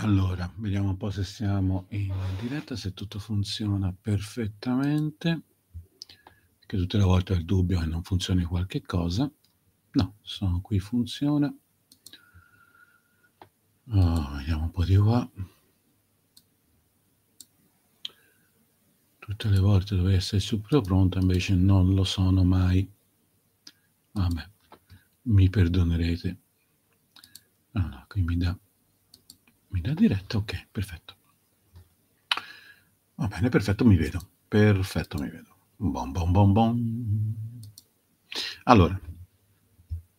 Allora, vediamo un po' se siamo in diretta, se tutto funziona perfettamente, che tutte le volte ho il dubbio che non funzioni qualche cosa. No, sono qui, funziona. Oh, vediamo un po' di qua. Tutte le volte dove essere subito pronto, invece non lo sono mai. Vabbè, mi perdonerete. Allora, qui mi dà, mi dà diretta, ok, perfetto. Va bene, perfetto, mi vedo. Perfetto, mi vedo. Bon, bon, bon, bon. Allora,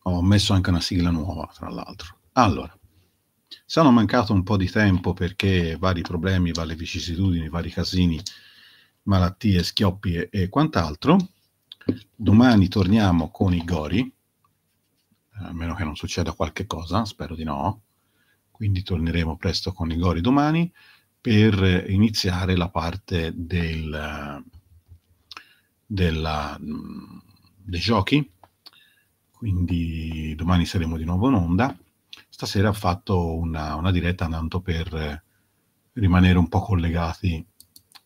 ho messo anche una sigla nuova, tra l'altro. Allora, sono mancato un po' di tempo perché vari problemi, varie vicissitudini, vari casini, malattie, schioppi e, e quant'altro. Domani torniamo con i gori, a meno che non succeda qualche cosa, spero di no. Quindi torneremo presto con i gori domani per iniziare la parte del, della, mm, dei giochi. Quindi domani saremo di nuovo in onda stasera ho fatto una, una diretta tanto per eh, rimanere un po' collegati,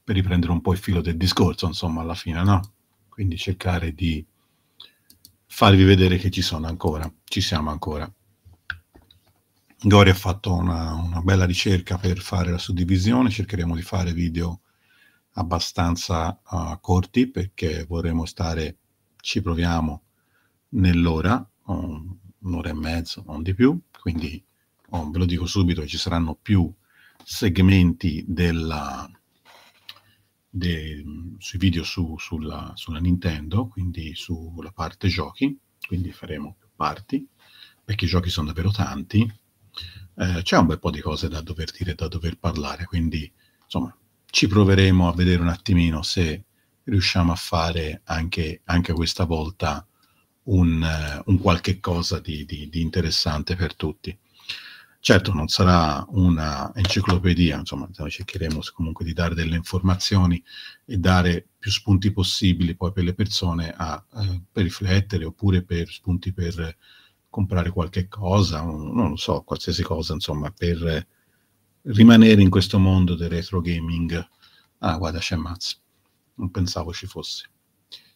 per riprendere un po' il filo del discorso, insomma, alla fine, no? Quindi cercare di farvi vedere che ci sono ancora, ci siamo ancora. Gori ha fatto una, una, bella ricerca per fare la suddivisione, cercheremo di fare video abbastanza uh, corti perché vorremmo stare, ci proviamo, nell'ora, um, un'ora e mezzo, non di più, quindi oh, ve lo dico subito, ci saranno più segmenti della, de, sui video su, sulla, sulla, Nintendo, quindi sulla parte giochi, quindi faremo più parti, perché i giochi sono davvero tanti, eh, c'è un bel po' di cose da dover dire, da dover parlare, quindi insomma ci proveremo a vedere un attimino se riusciamo a fare anche, anche questa volta un, eh, un qualche cosa di, di, di, interessante per tutti. Certo, non sarà una enciclopedia, insomma, noi cercheremo comunque di dare delle informazioni e dare più spunti possibili poi per le persone a, eh, per riflettere oppure per spunti per comprare qualche cosa, un, non lo so, qualsiasi cosa, insomma, per rimanere in questo mondo del retro gaming. Ah, guarda, c'è Maz. Non pensavo ci fosse.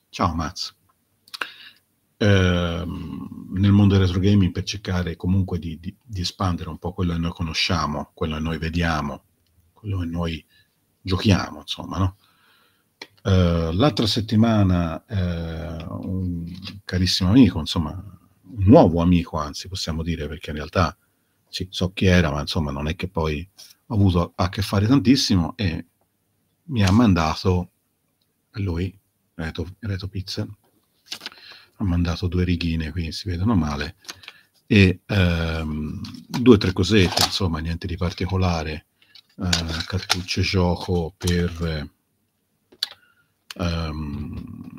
Ciao Maz. Ehm, nel mondo del retro gaming per cercare comunque di, di, di, espandere un po' quello che noi conosciamo, quello che noi vediamo, quello che noi giochiamo, insomma, no? Uh, l'altra settimana uh, un carissimo amico, insomma, un nuovo amico, anzi possiamo dire, perché in realtà sì, so chi era, ma insomma non è che poi ho avuto a che fare tantissimo e mi ha mandato a lui, Reto, Reto Pizza, ha mandato due righine, quindi si vedono male, e ehm, due o tre cosette, insomma, niente di particolare, eh, cartucce gioco per... Ehm,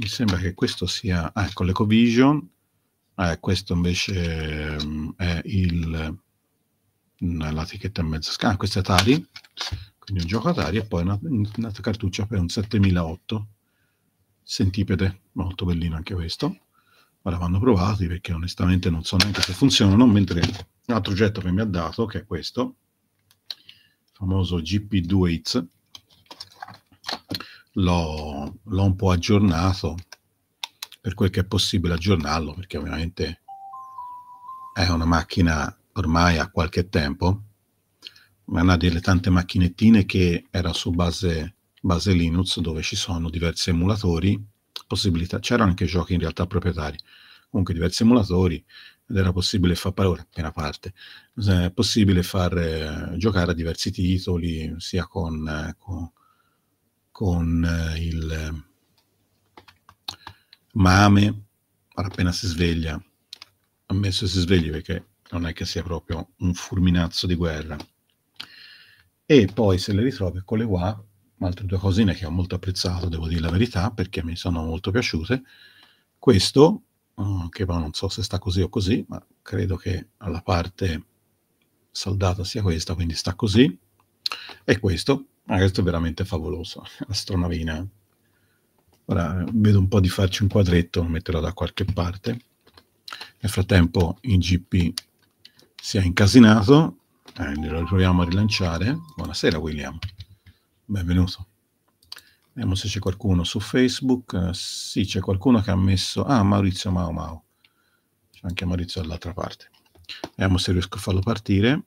mi sembra che questo sia... Ah, ecco, l'Ecovision, eh, ah, questo invece ehm, è il... Mm, l'etichetta in mezzo scala, ah, questo è Atari, quindi un gioco Atari, e poi un'altra una cartuccia per un 7008 sentipede, molto bellino anche questo. Ora vanno provati perché onestamente non so neanche se funzionano, mentre un altro oggetto che mi ha dato, che è questo, famoso GP2X, l'ho, l'ho un po' aggiornato per quel che è possibile aggiornarlo, perché ovviamente è una macchina ormai a qualche tempo, ma è una delle tante macchinettine che era su base base Linux dove ci sono diversi emulatori, possibilità, c'erano anche giochi in realtà proprietari, comunque diversi emulatori ed era possibile far ora appena parte, è eh, possibile far eh, giocare a diversi titoli sia con, eh, con, con eh, il eh, Mame, ora appena si sveglia, ammesso si svegli perché non è che sia proprio un fulminazzo di guerra. E poi se le ritrovi con le WA altre due cosine che ho molto apprezzato, devo dire la verità, perché mi sono molto piaciute. Questo, eh, che non so se sta così o così, ma credo che alla parte saldata sia questa, quindi sta così. E questo, ah, questo è veramente favoloso, astronavina. Ora vedo un po' di farci un quadretto, lo metterò da qualche parte. Nel frattempo in GP si è incasinato, eh, lo proviamo a rilanciare. Buonasera William benvenuto. Vediamo se c'è qualcuno su Facebook. Eh, sì, c'è qualcuno che ha messo... Ah, Maurizio Mau Mau. C'è anche Maurizio dall'altra parte. Vediamo se riesco a farlo partire.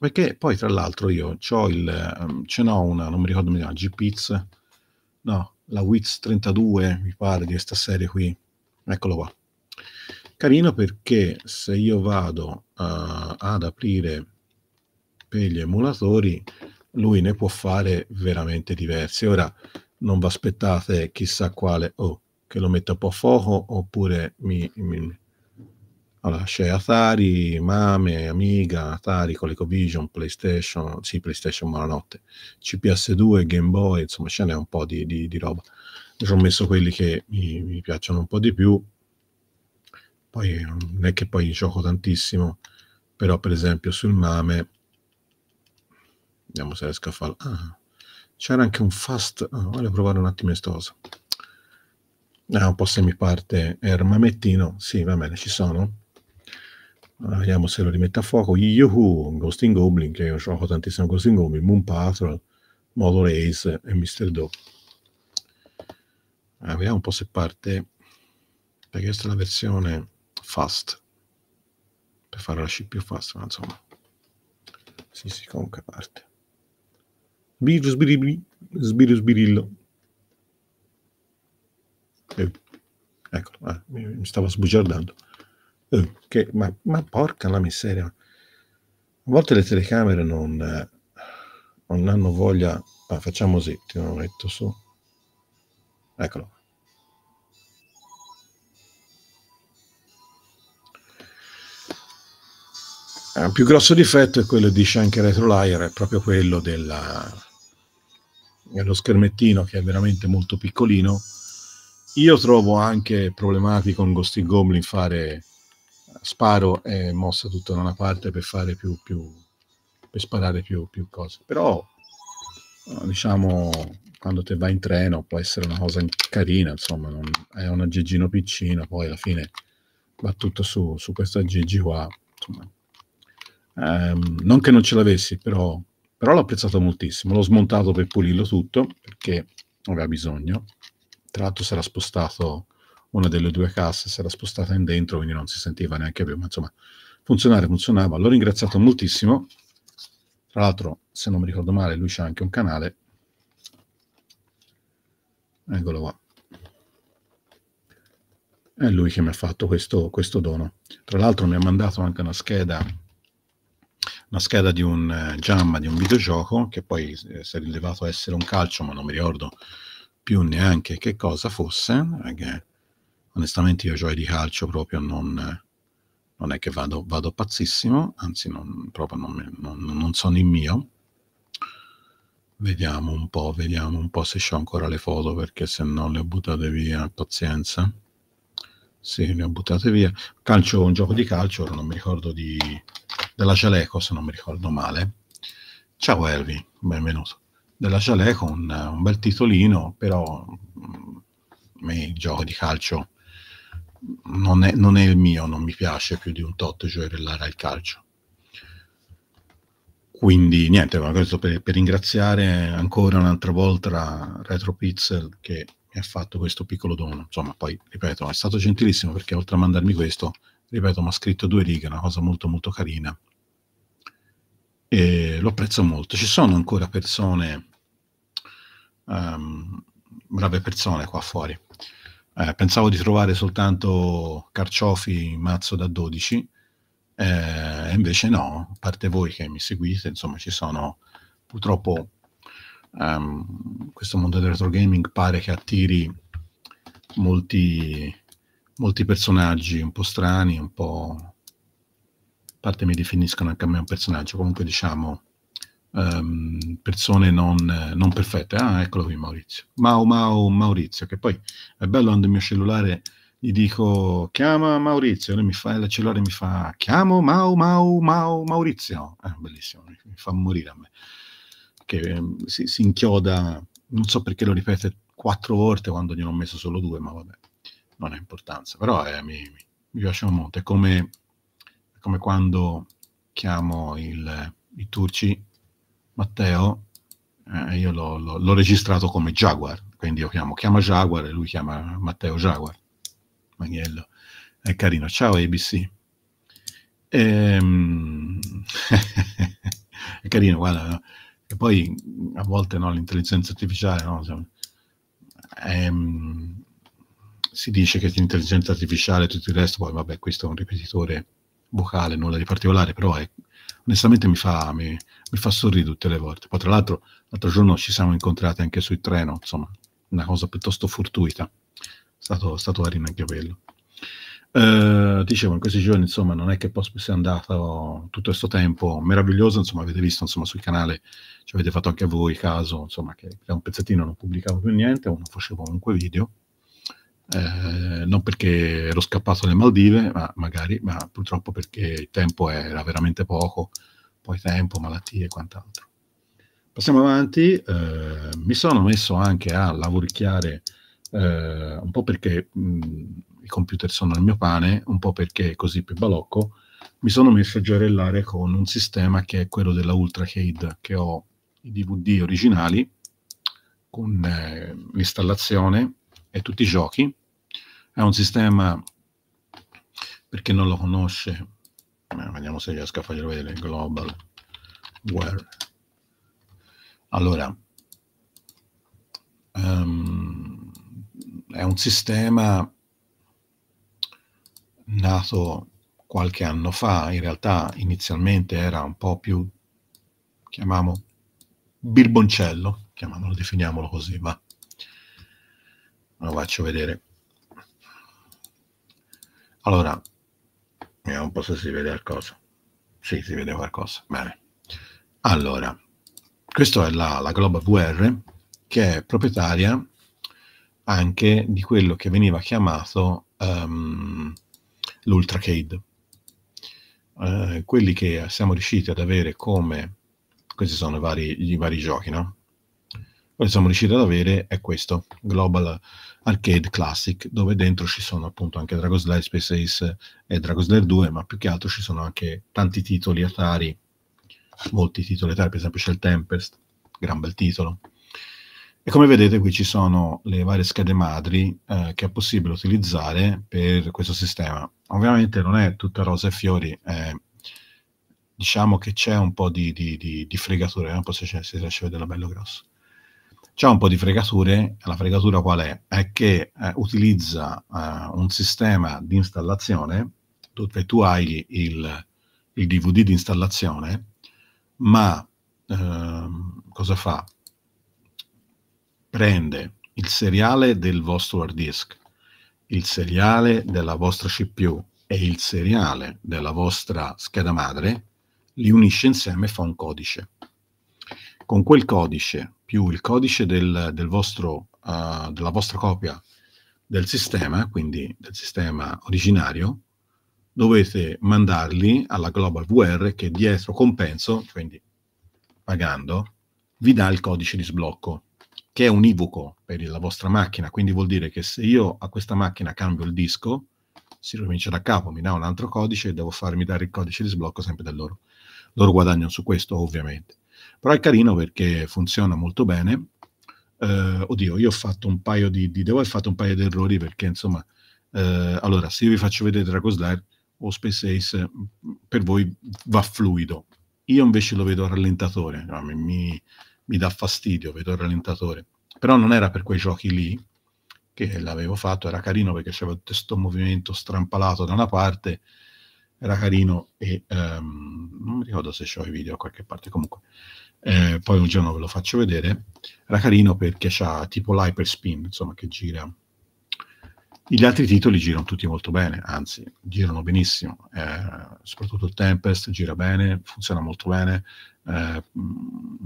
Perché poi, tra l'altro, io ho il... Um, ce n'ho una, non mi ricordo come si chiama, g No, la WITS 32, mi pare, di questa serie qui. Eccolo qua. Carino perché se io vado uh, ad aprire per gli emulatori lui ne può fare veramente diversi. Ora non vi aspettate chissà quale, oh, che lo metta un po' a fuoco oppure mi, mi... Allora, c'è Atari, Mame, Amiga, Atari, ColecoVision, PlayStation, sì, PlayStation malanotte, CPS2, Game Boy, insomma ce n'è un po' di, di, di roba. Ci ho messo quelli che mi, mi, piacciono un po' di più, poi non è che poi gioco tantissimo, però per esempio sul Mame Vediamo se riesco a farlo. Ah, c'era anche un fast. Ah, voglio provare un attimo questa cosa. Ah, un po' se mi parte Ermamettino. Sì, va bene, ci sono. Allora, vediamo se lo rimette a fuoco. Yuhu, Ghosting Goblin, che io gioco tantissimo Ghosting Goblin, Moon Patrol, Modo Ace e Mr. Do. Allora, ah, vediamo un po' se parte, perché questa è la versione fast, per fare la ship più fast, ma insomma, sì sì, comunque parte. Sbirro, sbirri, sbirro, sbirillo. Eh, ecco, ah, mi stavo sbugiardando. Eh, che, ma, ma, porca la miseria. A volte le telecamere non, eh, non hanno voglia... Ah, facciamo così, ti lo metto su. Eccolo. Ah, il più grosso difetto è quello di Shanker Retro Liar, è proprio quello della, lo schermettino che è veramente molto piccolino. Io trovo anche problematico in Ghosting Goblin fare sparo e mossa tutta da una parte per fare più, più per sparare più, più cose. Però eh, diciamo quando te vai in treno può essere una cosa carina, insomma, non, è un aggeggino piccino, poi alla fine va tutto su, su questo aggeggi qua. Insomma, ehm, non che non ce l'avessi, però però l'ho apprezzato moltissimo. L'ho smontato per pulirlo tutto perché aveva bisogno. Tra l'altro, si era spostato una delle due casse, si era spostata in dentro, quindi non si sentiva neanche più. Ma insomma, funzionare funzionava. L'ho ringraziato moltissimo. Tra l'altro, se non mi ricordo male, lui c'ha anche un canale. Eccolo qua. È lui che mi ha fatto questo, questo dono. Tra l'altro, mi ha mandato anche una scheda una scheda di un eh, jam di un videogioco che poi eh, si è rilevato essere un calcio, ma non mi ricordo più neanche che cosa fosse, perché eh, onestamente io giochi di calcio proprio non, non è che vado, vado pazzissimo, anzi non, proprio non, non, non sono il mio. Vediamo un po', vediamo un po' se ho ancora le foto perché se no le ho buttate via, pazienza. Sì, le ho buttate via. Calcio, un gioco di calcio, ora non mi ricordo di, della Jaleco, se non mi ricordo male. Ciao Elvi, benvenuto. Della Jaleco, un, un bel titolino, però mh, mm, il gioco di calcio non è, non è, il mio, non mi piace più di un tot gioiellare al calcio. Quindi niente, questo per, per ringraziare ancora un'altra volta Retro Pixel che mi ha fatto questo piccolo dono. Insomma, poi ripeto, è stato gentilissimo perché oltre a mandarmi questo ripeto, mi ha scritto due righe, una cosa molto molto carina. E lo apprezzo molto. Ci sono ancora persone, um, brave persone qua fuori. Eh, pensavo di trovare soltanto carciofi in mazzo da 12, eh, invece no, a parte voi che mi seguite, insomma ci sono purtroppo um, questo mondo del retro gaming pare che attiri molti molti personaggi un po' strani, un po'... A parte mi definiscono anche a me un personaggio, comunque diciamo um, persone non, non, perfette. Ah, eccolo qui Maurizio. Mau Mau Maurizio, che poi è bello quando il mio cellulare gli dico chiama Maurizio, lui mi fa il cellulare mi fa chiamo Mau Mau Mau Maurizio. Eh, bellissimo, mi, mi fa morire a me. Che ehm, si, si inchioda, non so perché lo ripete quattro volte quando ne ho messo solo due, ma vabbè non ha importanza, però eh, mi, mi, piacciono molto. È come, come quando chiamo il, i turci Matteo, eh, io l'ho, l'ho, l'ho, registrato come Jaguar, quindi io chiamo chiama Jaguar e lui chiama Matteo Jaguar. Magnello, è carino. Ciao ABC. Ehm... è carino, guarda. No? E poi a volte no, l'intelligenza artificiale no? È, cioè, ehm, si dice che l'intelligenza artificiale e tutto il resto, poi vabbè, questo è un ripetitore vocale, nulla di particolare, però è, onestamente mi fa, mi, mi fa, sorridere tutte le volte. Poi tra l'altro l'altro giorno ci siamo incontrati anche sul treno, insomma, una cosa piuttosto fortuita. È stato, stato carino anche quello. Eh, dicevo, in questi giorni, insomma, non è che Postbus sia andato tutto questo tempo meraviglioso, insomma, avete visto, insomma, sul canale ci avete fatto anche voi caso, insomma, che da un pezzettino non pubblicavo più niente, o non facevo comunque video, eh, non perché ero scappato alle Maldive, ma magari, ma purtroppo perché il tempo era veramente poco, poi tempo, malattie e quant'altro. Passiamo avanti, eh, mi sono messo anche a lavoricchiare eh, un po' perché mh, mm, i computer sono il mio pane, un po' perché è così più balocco, mi sono messo a giorellare con un sistema che è quello della UltraCade, che ho i DVD originali con eh, l'installazione e tutti i giochi è un sistema, per chi non lo conosce, vediamo se riesco a farglielo vedere, Global Where. Allora, um, è un sistema nato qualche anno fa, in realtà inizialmente era un po' più, chiamiamo, birboncello, chiamiamolo, definiamolo così, va. Lo faccio vedere. Allora, vediamo un po' se si vede qualcosa. Sì, si vede qualcosa. Bene. Allora, questa è la, la Globa VR che è proprietaria anche di quello che veniva chiamato um, l'Ultracade. Uh, quelli che siamo riusciti ad avere come... Questi sono i vari, vari giochi, no? quello che siamo riusciti ad avere è questo, Global Arcade Classic, dove dentro ci sono appunto anche Dragon's Slayer Space Ace e Dragon's Slayer 2, ma più che altro ci sono anche tanti titoli Atari, molti titoli Atari, per esempio c'è il Tempest, gran bel titolo. E come vedete qui ci sono le varie schede madri eh, che è possibile utilizzare per questo sistema. Ovviamente non è tutta rosa e fiori, eh, diciamo che c'è un po' di, di, di, di fregatura, eh, non eh? posso se riesce a vederla bello grosso. C'è un po' di fregature, la fregatura qual è? È che eh, utilizza eh, un sistema di installazione dove tu hai il, il DVD di installazione, ma ehm, cosa fa? Prende il seriale del vostro hard disk, il seriale della vostra CPU e il seriale della vostra scheda madre, li unisce insieme e fa un codice. Con quel codice più il codice del, del vostro, uh, della vostra copia del sistema, quindi del sistema originario, dovete mandarli alla Global VR che dietro compenso, quindi pagando, vi dà il codice di sblocco, che è univoco per la vostra macchina. Quindi vuol dire che se io a questa macchina cambio il disco, si ricomincia da capo, mi dà un altro codice e devo farmi dare il codice di sblocco sempre da loro. Loro guadagnano su questo, ovviamente però è carino perché funziona molto bene. Eh, oddio, io ho fatto un paio di, di devo aver fatto un paio di errori perché insomma, eh, allora se io vi faccio vedere Dracoslayer o Space Ace per voi va fluido, io invece lo vedo a rallentatore, no, mi, mi, mi, dà fastidio, vedo il rallentatore, però non era per quei giochi lì che l'avevo fatto, era carino perché c'era questo movimento strampalato da una parte, era carino e um, non mi ricordo se ho i video da qualche parte comunque eh, poi un giorno ve lo faccio vedere, era carino perché c'ha tipo l'hyperspin, insomma, che gira. Gli altri titoli girano tutti molto bene, anzi, girano benissimo, eh, soprattutto Tempest gira bene, funziona molto bene, eh,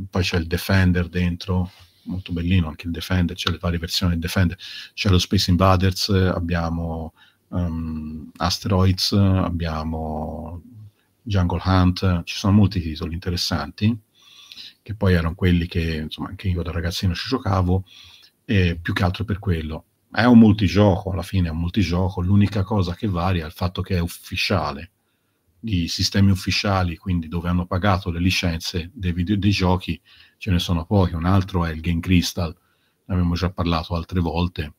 poi c'è il Defender dentro, molto bellino anche il Defender, c'è le varie versioni del Defender, c'è lo Space Invaders, abbiamo um, Asteroids, abbiamo Jungle Hunt, ci sono molti titoli interessanti che poi erano quelli che insomma anche io da ragazzino ci giocavo, e più che altro per quello. È un multigioco, alla fine è un multigioco, l'unica cosa che varia è il fatto che è ufficiale. Di sistemi ufficiali, quindi dove hanno pagato le licenze dei, video, dei giochi, ce ne sono pochi. Un altro è il Game Crystal, ne abbiamo già parlato altre volte.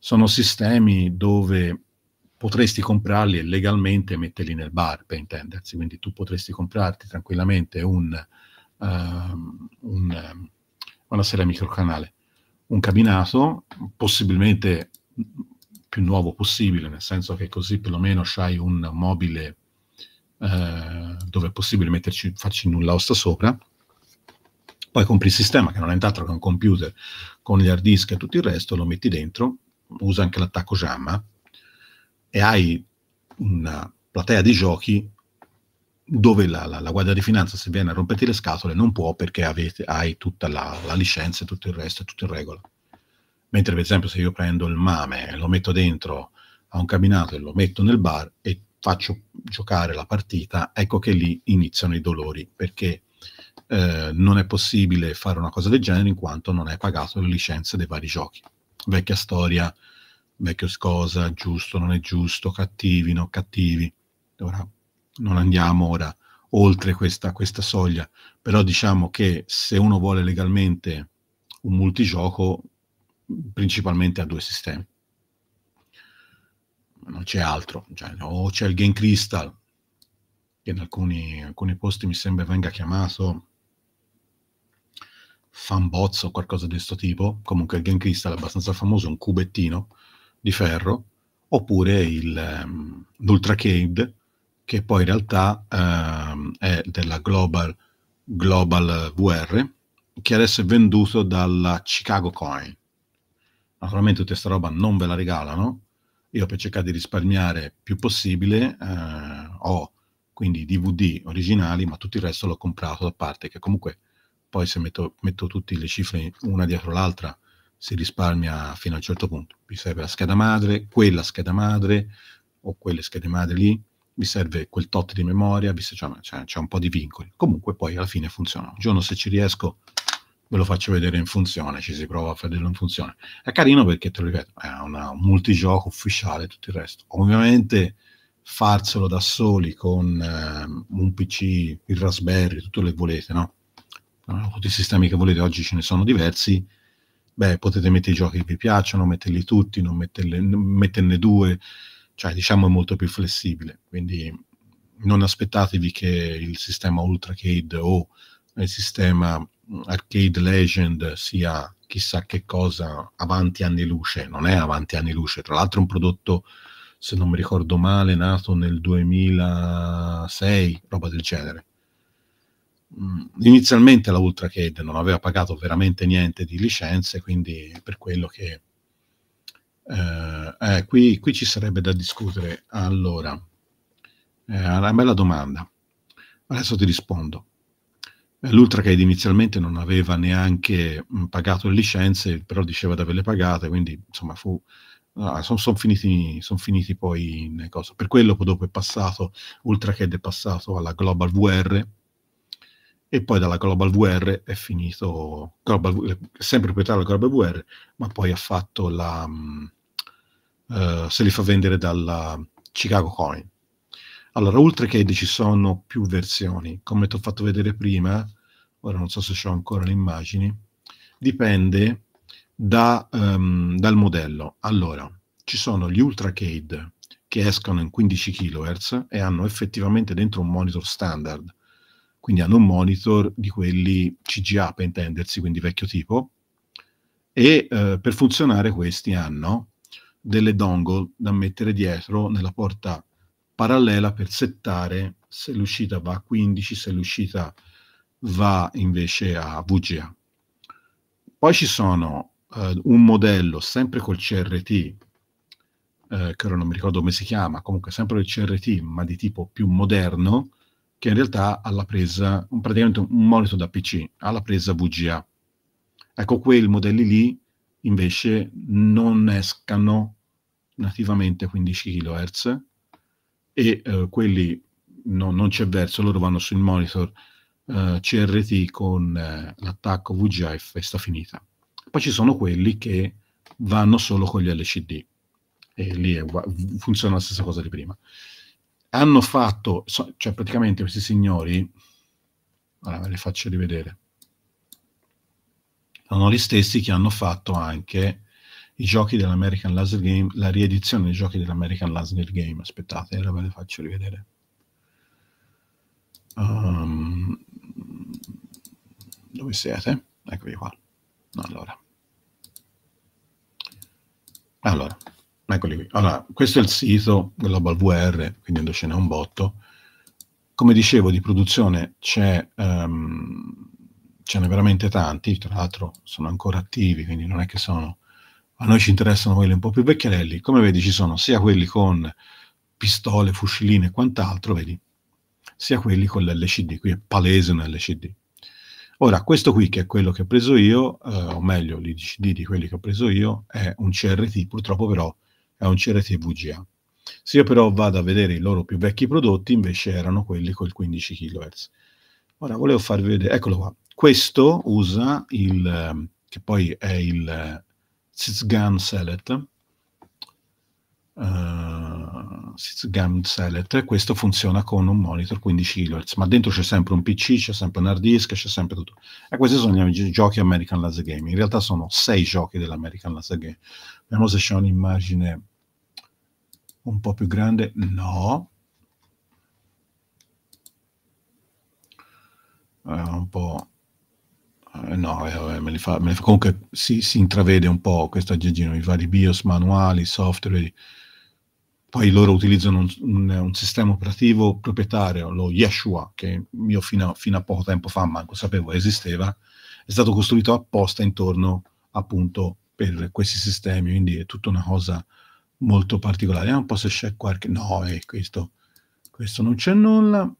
Sono sistemi dove potresti comprarli legalmente e metterli nel bar, per intendersi. Quindi tu potresti comprarti tranquillamente un Ehm, un, ehm, una serie a microcanale, un cabinato possibilmente più nuovo possibile, nel senso che così perlomeno hai un mobile eh, dove è possibile metterci, farci nulla osta sopra, poi compri il sistema che non è nient'altro che un computer con gli hard disk e tutto il resto, lo metti dentro, usa anche l'attacco JAMA e hai una platea di giochi dove la, la, la, Guardia di Finanza se viene a romperti le scatole non può perché avete, hai tutta la, la, licenza e tutto il resto, è tutto in regola. Mentre per esempio se io prendo il mame, lo metto dentro a un camminato e lo metto nel bar e faccio giocare la partita, ecco che lì iniziano i dolori perché eh, non è possibile fare una cosa del genere in quanto non hai pagato le licenze dei vari giochi. Vecchia storia, vecchio scosa, giusto, non è giusto, cattivi, non cattivi. Ora non andiamo ora oltre questa, questa soglia, però diciamo che se uno vuole legalmente un multigioco, principalmente ha due sistemi. Non c'è altro, cioè, o c'è il Game Crystal, che in alcuni, alcuni posti mi sembra venga chiamato fanbozzo o qualcosa di questo tipo, comunque il Game Crystal è abbastanza famoso, un cubettino di ferro, oppure il, um, l'Ultra Cade, che poi in realtà ehm, è della Global, Global VR, che adesso è venduto dalla Chicago Coin. Naturalmente tutta questa roba non ve la regalano, io per cercare di risparmiare più possibile eh, ho quindi DVD originali, ma tutto il resto l'ho comprato da parte, che comunque poi se metto, metto tutte le cifre una dietro l'altra si risparmia fino a un certo punto. Mi serve la scheda madre, quella scheda madre o quelle schede madre lì, vi serve quel tot di memoria, vi, cioè, cioè, c'è un po' di vincoli. Comunque poi alla fine funziona. Un giorno se ci riesco ve lo faccio vedere in funzione, ci si prova a farlo in funzione. È carino perché, te lo ripeto, è una, un multigioco ufficiale tutto il resto. Ovviamente farselo da soli con eh, un PC, il Raspberry, tutto quello che volete, no? Tutti i sistemi che volete, oggi ce ne sono diversi. Beh, potete mettere i giochi che vi piacciono, metterli tutti, non metterne, metterne due, cioè diciamo è molto più flessibile, quindi non aspettatevi che il sistema Ultra o il sistema mm, Arcade Legend sia chissà che cosa avanti anni luce, non è avanti anni luce, tra l'altro è un prodotto, se non mi ricordo male, nato nel 2006, roba del genere. Mm, inizialmente la Ultra non aveva pagato veramente niente di licenze, quindi per quello che eh, eh, qui, qui, ci sarebbe da discutere. Allora, eh, una bella domanda. Adesso ti rispondo. Eh, L'Ultracade inizialmente non aveva neanche mm, pagato le licenze, però diceva di averle pagate, quindi insomma fu... No, ah, sono son finiti, son finiti, poi in cosa. Per quello poi dopo è passato, Ultracade è passato alla Global VR, e poi dalla Global VR è finito, Global, sempre proprietario della Global VR, ma poi ha fatto la, mm, eh, se li fa vendere dalla Chicago Coin. Allora, oltre che ci sono più versioni, come ti ho fatto vedere prima, ora non so se ho ancora le immagini, dipende da, um, dal modello. Allora, ci sono gli Ultra che escono in 15 kHz e hanno effettivamente dentro un monitor standard, quindi hanno un monitor di quelli CGA per intendersi, quindi vecchio tipo, e eh, per funzionare questi hanno delle dongle da mettere dietro nella porta parallela per settare se l'uscita va a 15, se l'uscita va invece a VGA. Poi ci sono eh, un modello sempre col CRT, eh, che ora non mi ricordo come si chiama, comunque sempre il CRT, ma di tipo più moderno, che in realtà ha la presa, praticamente un monitor da PC, ha la presa VGA. Ecco, quei modelli lì invece non escano nativamente 15 kHz e eh, quelli no, non c'è verso, loro vanno sul monitor eh, CRT con eh, l'attacco VGF e sta finita. Poi ci sono quelli che vanno solo con gli LCD e lì è, funziona la stessa cosa di prima. Hanno fatto, so, cioè praticamente questi signori, allora ve li faccio rivedere, sono gli stessi che hanno fatto anche i giochi dell'American Laser Game, la riedizione dei giochi dell'American Laser Game. Aspettate, ora eh, ve le faccio rivedere. Um, dove siete? Eccovi qua. Allora. allora. eccoli qui. Allora, questo è il sito Global VR, quindi ce n'è un botto. Come dicevo, di produzione c'è um, ce n'è veramente tanti, tra l'altro sono ancora attivi, quindi non è che sono... A noi ci interessano quelli un po' più vecchierelli. come vedi ci sono sia quelli con pistole, fuciline e quant'altro, vedi, sia quelli con l'LCD, qui è palese un LCD. Ora, questo qui, che è quello che ho preso io, eh, o meglio, l'IDCD di quelli che ho preso io, è un CRT, purtroppo però è un CRT VGA. Se io però vado a vedere i loro più vecchi prodotti, invece erano quelli col 15 kHz. Ora, volevo farvi vedere, eccolo qua, questo usa il, che poi è il Sitzgan Select, uh, eh, Sitzgan Select, questo funziona con un monitor 15 kHz, ma dentro c'è sempre un PC, c'è sempre un hard disk, c'è sempre tutto. E questi sono i giochi American Laser Game, in realtà sono sei giochi dell'American Laser Game. Vediamo se c'è un'immagine un po' più grande, no, Uh, un po' Eh, no, eh, eh, me, li fa, me li fa, comunque si, si, intravede un po' questo aggeggino, i vari BIOS, manuali, software, poi loro utilizzano un, un, un sistema operativo proprietario, lo Yeshua, che io fino a, fino a, poco tempo fa manco sapevo esisteva, è stato costruito apposta intorno appunto per questi sistemi, quindi è tutta una cosa molto particolare. Vediamo un po' se c'è qualche... No, è eh, questo, questo non c'è nulla.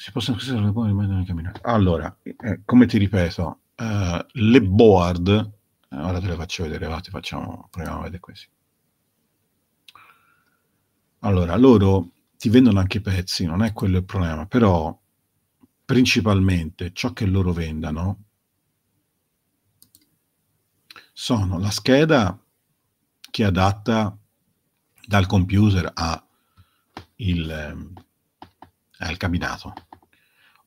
Si possono considerare le board rimangono in camminata. Allora, eh, come ti ripeto, eh, le board, eh, ora te le faccio vedere, va, ti facciamo, proviamo a vedere questi. Allora, loro ti vendono anche i pezzi, non è quello il problema, però principalmente ciò che loro vendano sono la scheda che adatta dal computer al, ehm, al camminato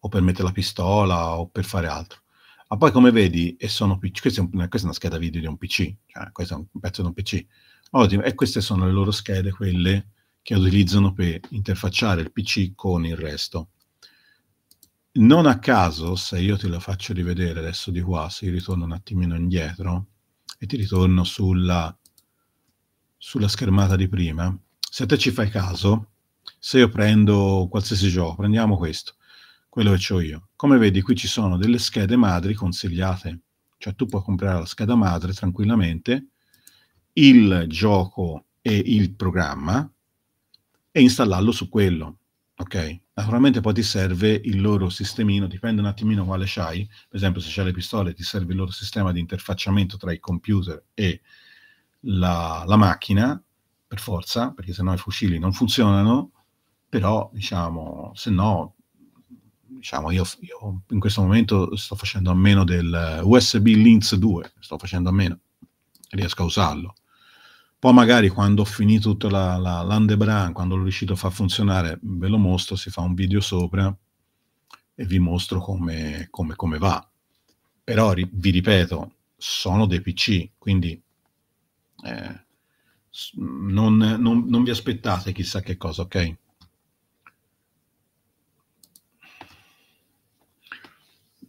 o per mettere la pistola o per fare altro. Ma poi come vedi, e sono PC, questa è, un, questa è una scheda video di un PC, cioè questo è un pezzo di un PC. Ottimo, e queste sono le loro schede, quelle che utilizzano per interfacciare il PC con il resto. Non a caso, se io te lo faccio rivedere adesso di qua, se io ritorno un attimino indietro e ti ritorno sulla, sulla schermata di prima, se te ci fai caso, se io prendo qualsiasi gioco, prendiamo questo, quello che ho io. Come vedi qui ci sono delle schede madri consigliate, cioè tu puoi comprare la scheda madre tranquillamente, il gioco e il programma e installarlo su quello, ok? Naturalmente poi ti serve il loro sistemino, dipende un attimino quale c'hai, per esempio se c'hai le pistole ti serve il loro sistema di interfacciamento tra il computer e la, la macchina, per forza, perché sennò i fucili non funzionano, però diciamo, se no diciamo, io, io, in questo momento sto facendo a meno del eh, USB Linz 2, sto facendo a meno, riesco a usarlo. Poi magari quando ho finito tutta la, la, l'andebran, quando l'ho riuscito a far funzionare, ve lo mostro, si fa un video sopra e vi mostro come, come, come va. Però ri, vi ripeto, sono dei PC, quindi eh, non, non, non vi aspettate chissà che cosa, ok?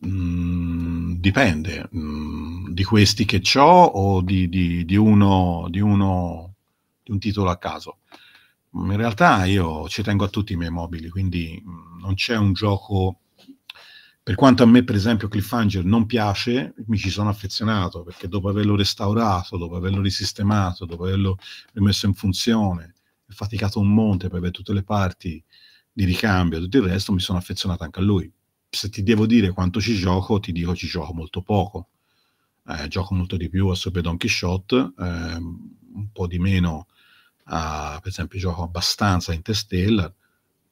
Mm, dipende mm, di questi che ho o di, di, di, uno, di, uno, di un titolo a caso. Mm, in realtà io ci tengo a tutti i miei mobili, quindi mm, non c'è un gioco. Per quanto a me, per esempio, Cliffhanger non piace, mi ci sono affezionato perché dopo averlo restaurato, dopo averlo risistemato, dopo averlo rimesso in funzione, ho faticato un monte per avere tutte le parti di ricambio e tutto il resto, mi sono affezionato anche a lui se ti devo dire quanto ci gioco, ti dico ci gioco molto poco. Eh, gioco molto di più a Super Donkey Shot, ehm, un po' di meno a, per esempio, gioco abbastanza a Interstellar,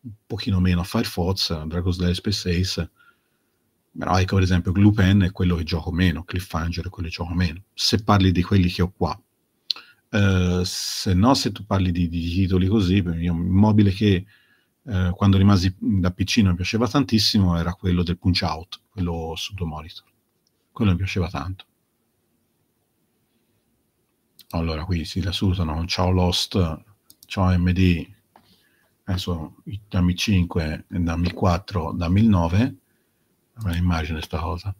un pochino meno a Firefox, a Dragon's Lair Space Ace, però ecco per esempio Glupen è quello che gioco meno, Cliffhanger è quello che gioco meno, se parli di quelli che ho qua. Eh, se no, se tu parli di, di titoli così, io, un mobile che eh, quando rimasi da piccino mi piaceva tantissimo era quello del Punch Out, quello su due monitor. Quello mi piaceva tanto. Allora, qui si la salutano, ciao Lost, ciao MD, adesso dammi 5, dammi 4, dammi 9, me immagine questa cosa.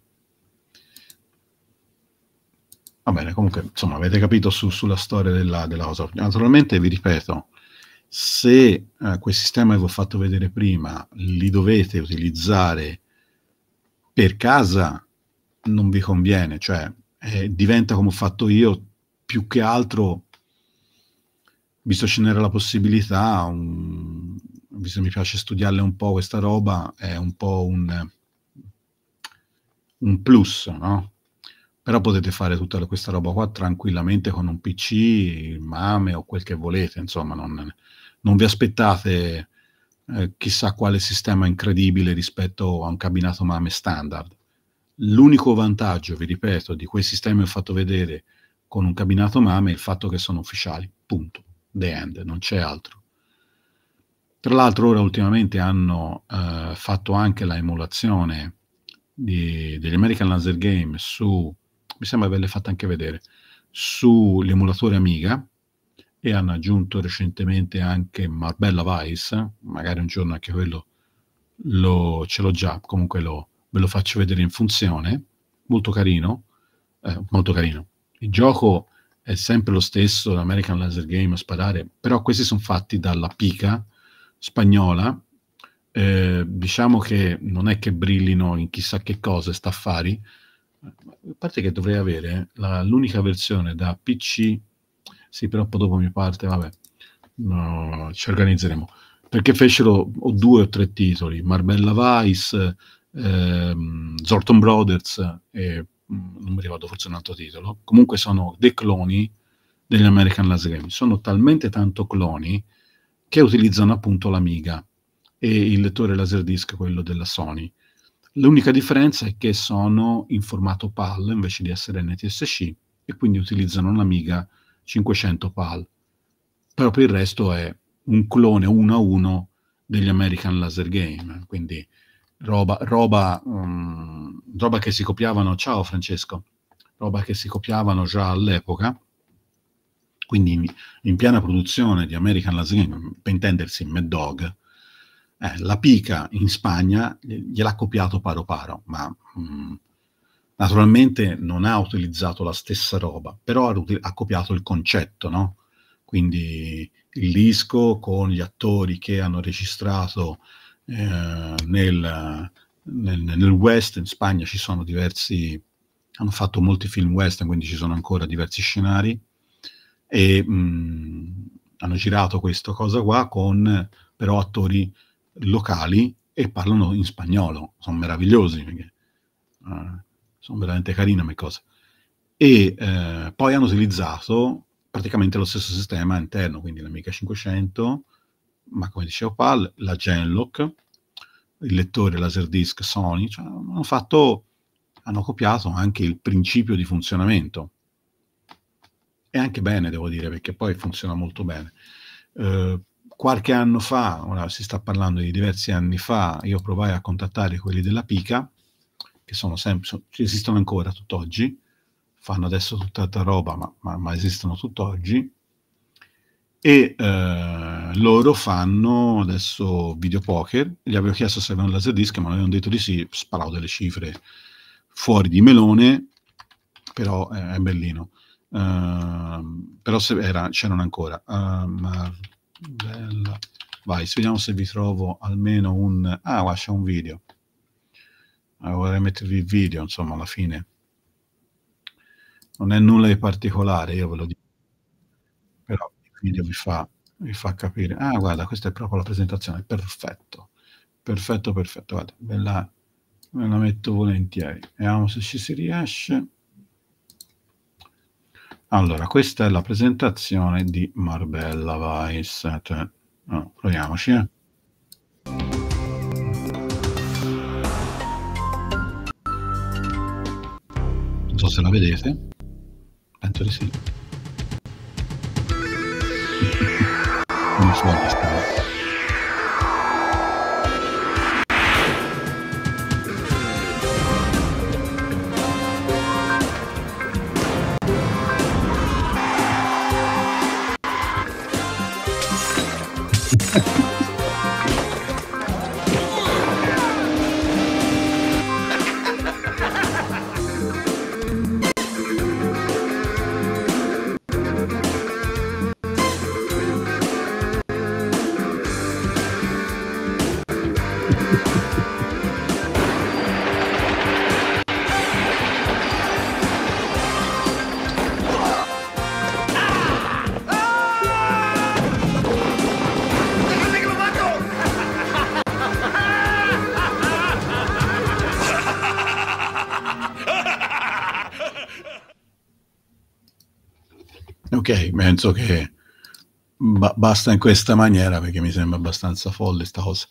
Va bene, comunque, insomma, avete capito su, sulla storia della, della cosa. Naturalmente, vi ripeto, se eh, quel sistema che vi ho fatto vedere prima li dovete utilizzare per casa, non vi conviene, cioè eh, diventa come ho fatto io, più che altro, visto ce n'era la possibilità, un, visto mi piace studiarle un po' questa roba, è un po' un, un plus, no? Però potete fare tutta questa roba qua tranquillamente con un PC, il MAME o quel che volete, insomma, non, non vi aspettate eh, chissà quale sistema incredibile rispetto a un cabinato MAME standard. L'unico vantaggio, vi ripeto, di quei sistemi che ho fatto vedere con un cabinato MAME è il fatto che sono ufficiali, punto, the end, non c'è altro. Tra l'altro ora ultimamente hanno eh, fatto anche la emulazione di, degli American Laser Game su, mi sembra averle fatte anche vedere, sull'emulatore Amiga, e hanno aggiunto recentemente anche Marbella Vice, magari un giorno anche quello lo, ce l'ho già, comunque lo, ve lo faccio vedere in funzione, molto carino, eh, molto carino. Il gioco è sempre lo stesso, l'American Laser Game sparare, però questi sono fatti dalla pica spagnola, eh, diciamo che non è che brillino in chissà che cosa, staffari, a parte che dovrei avere la, l'unica versione da PC sì, però poi dopo mi parte, vabbè, no, ci organizzeremo. Perché fecero o due o tre titoli, Marmella Vice, ehm, Zorton Brothers e mm, non mi ricordo forse un altro titolo, comunque sono dei cloni degli American Last Game. Sono talmente tanto cloni che utilizzano appunto l'Amiga e il lettore Laserdisc, quello della Sony. L'unica differenza è che sono in formato PAL invece di essere NTSC e quindi utilizzano l'Amiga 500 PAL. Però per il resto è un clone 1 a 1 degli American Laser Game, quindi roba, roba, um, roba che si copiavano, ciao Francesco, roba che si copiavano già all'epoca, quindi in, in piena produzione di American Laser Game, per intendersi Mad Dog, eh, la pica in Spagna gliel'ha copiato paro paro, ma... Um, Naturalmente non ha utilizzato la stessa roba, però ha, ha copiato il concetto, no? Quindi il disco con gli attori che hanno registrato eh, nel, nel, nel, West, in Spagna ci sono diversi, hanno fatto molti film western, quindi ci sono ancora diversi scenari, e mh, mm, hanno girato questa cosa qua con però attori locali e parlano in spagnolo, sono meravigliosi. Perché, uh, sono veramente carine come cose. E eh, poi hanno utilizzato praticamente lo stesso sistema interno, quindi l'Amiga 500, ma come dicevo qua, la Genlock, il lettore Laserdisc Sony, cioè hanno, fatto, hanno copiato anche il principio di funzionamento. E anche bene, devo dire, perché poi funziona molto bene. Eh, qualche anno fa, ora si sta parlando di diversi anni fa, io provai a contattare quelli della Pica, che sono sempre, esistono ancora tutt'oggi, fanno adesso tutta altra roba, ma, ma, ma esistono tutt'oggi, e eh, loro fanno adesso video poker, gli avevo chiesto se avevano laserdisc, ma mi avevano detto di sì, sparavo delle cifre fuori di melone, però eh, è bellino. Uh, ehm, però se era, c'erano ancora. Uh, ehm, Marvella Vice, vediamo se vi trovo almeno un... Ah, c'è un video. Eh, vorrei mettervi il video, insomma, alla fine. Non è nulla di particolare, io ve lo dico. Però il video vi fa, vi fa capire. Ah, guarda, questa è proprio la presentazione, perfetto. Perfetto, perfetto. Guarda, ve la, ve la metto volentieri. Vediamo se ci si riesce. Allora, questa è la presentazione di Marbella Vice. Eh, no, proviamoci, eh. entonces pues la obedece. Entonces sí. penso che ba- basta in questa maniera perché mi sembra abbastanza folle questa cosa.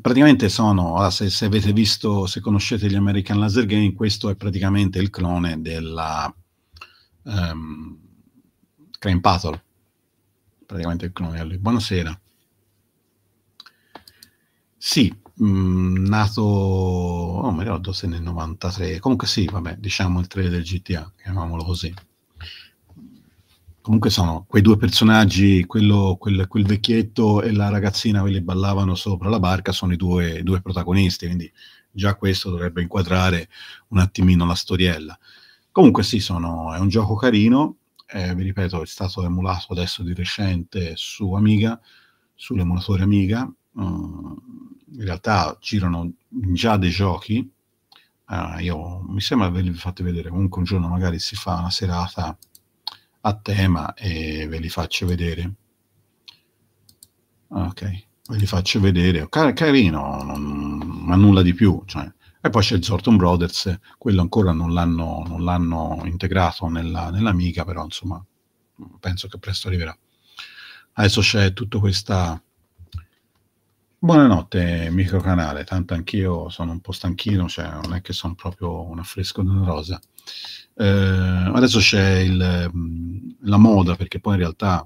Praticamente sono, allora, ah, se, se, avete visto, se conoscete gli American Laser Game, questo è praticamente il clone della um, Crane Patrol. Praticamente il clone Buonasera. Sì, mh, mm, nato, oh, non mi ricordo se nel 93, comunque sì, vabbè, diciamo il 3 del GTA, chiamiamolo così comunque sono quei due personaggi, quello, quel, quel, vecchietto e la ragazzina che li ballavano sopra la barca, sono i due, i due, protagonisti, quindi già questo dovrebbe inquadrare un attimino la storiella. Comunque sì, sono, è un gioco carino, eh, vi ripeto, è stato emulato adesso di recente su Amiga, sull'emulatore Amiga, uh, in realtà girano già dei giochi, uh, io mi sembra averli fatti vedere, comunque un giorno magari si fa una serata a tema e ve li faccio vedere. Ok, ve li faccio vedere. Car carino, non, ma nulla di più. Cioè. E poi c'è il Zorton Brothers, quello ancora non l'hanno, integrato nella, nell'amica, però insomma penso che presto arriverà. Adesso c'è tutta questa Buonanotte, microcanale. Tanto anch'io sono un po' stanchino, cioè non è che sono proprio un affresco di una rosa. Eh, adesso c'è il, mm, la moda, perché poi in realtà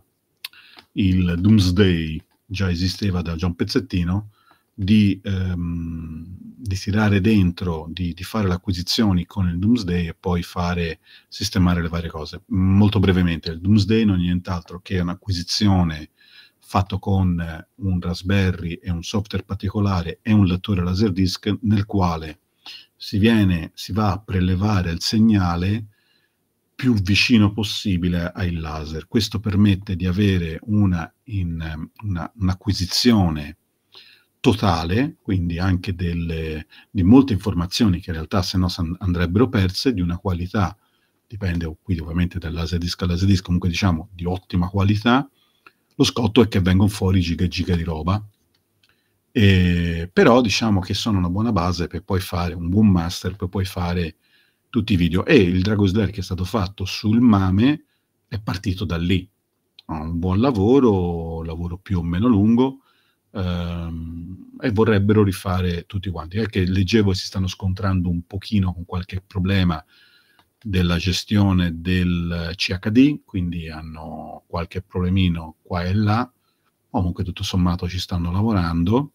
il Doomsday già esisteva da già un pezzettino, di, ehm, di tirare dentro, di, di, fare le acquisizioni con il Doomsday e poi fare, sistemare le varie cose. Molto brevemente, il Doomsday non è nient'altro che un'acquisizione fatto con eh, un Raspberry e un software particolare e un lettore Laserdisc nel quale si, viene, si va a prelevare il segnale più vicino possibile ai laser. Questo permette di avere una, in, una, un'acquisizione totale, quindi anche delle, di molte informazioni che in realtà se no andrebbero perse, di una qualità, dipende quindi ovviamente dal laser disc al laser disc, comunque diciamo di ottima qualità, lo scotto è che vengono fuori giga e giga di roba, e, però diciamo che sono una buona base per poi fare un buon master, per poi fare tutti i video. E il Dragon Slayer che è stato fatto sul Mame è partito da lì. ha Un buon lavoro, lavoro più o meno lungo, ehm, e vorrebbero rifare tutti quanti. è che leggevo si stanno scontrando un pochino con qualche problema della gestione del CHD, quindi hanno qualche problemino qua e là, comunque tutto sommato ci stanno lavorando.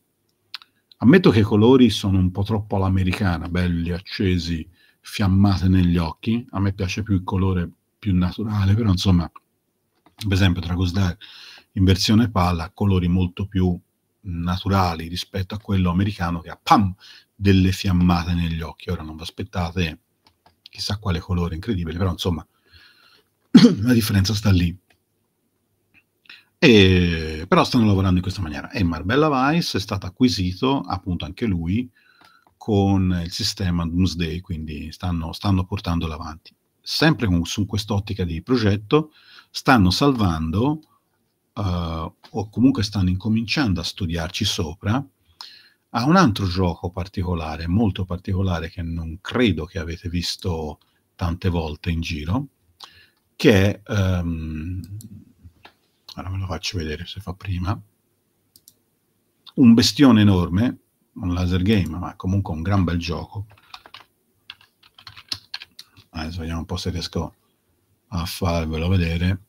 Ammetto che i colori sono un po' troppo all'americana, belli, accesi, fiammate negli occhi, a me piace più il colore più naturale, però insomma, per esempio Dragosdar in versione palla ha colori molto più naturali rispetto a quello americano che ha pam, delle fiammate negli occhi. Ora non vi aspettate chissà quale colore incredibile, però insomma la differenza sta lì. E, però stanno lavorando in questa maniera. E Marbella Vice è stato acquisito appunto anche lui con il sistema Doomsday, quindi stanno, stanno portandolo avanti. Sempre con, su quest'ottica di progetto, stanno salvando uh, o comunque stanno incominciando a studiarci sopra a un altro gioco particolare, molto particolare, che non credo che avete visto tante volte in giro, che è... Um, ora ve lo faccio vedere se fa prima. Un bestione enorme, un laser game, ma comunque un gran bel gioco. Adesso vediamo un po' se riesco a farvelo vedere.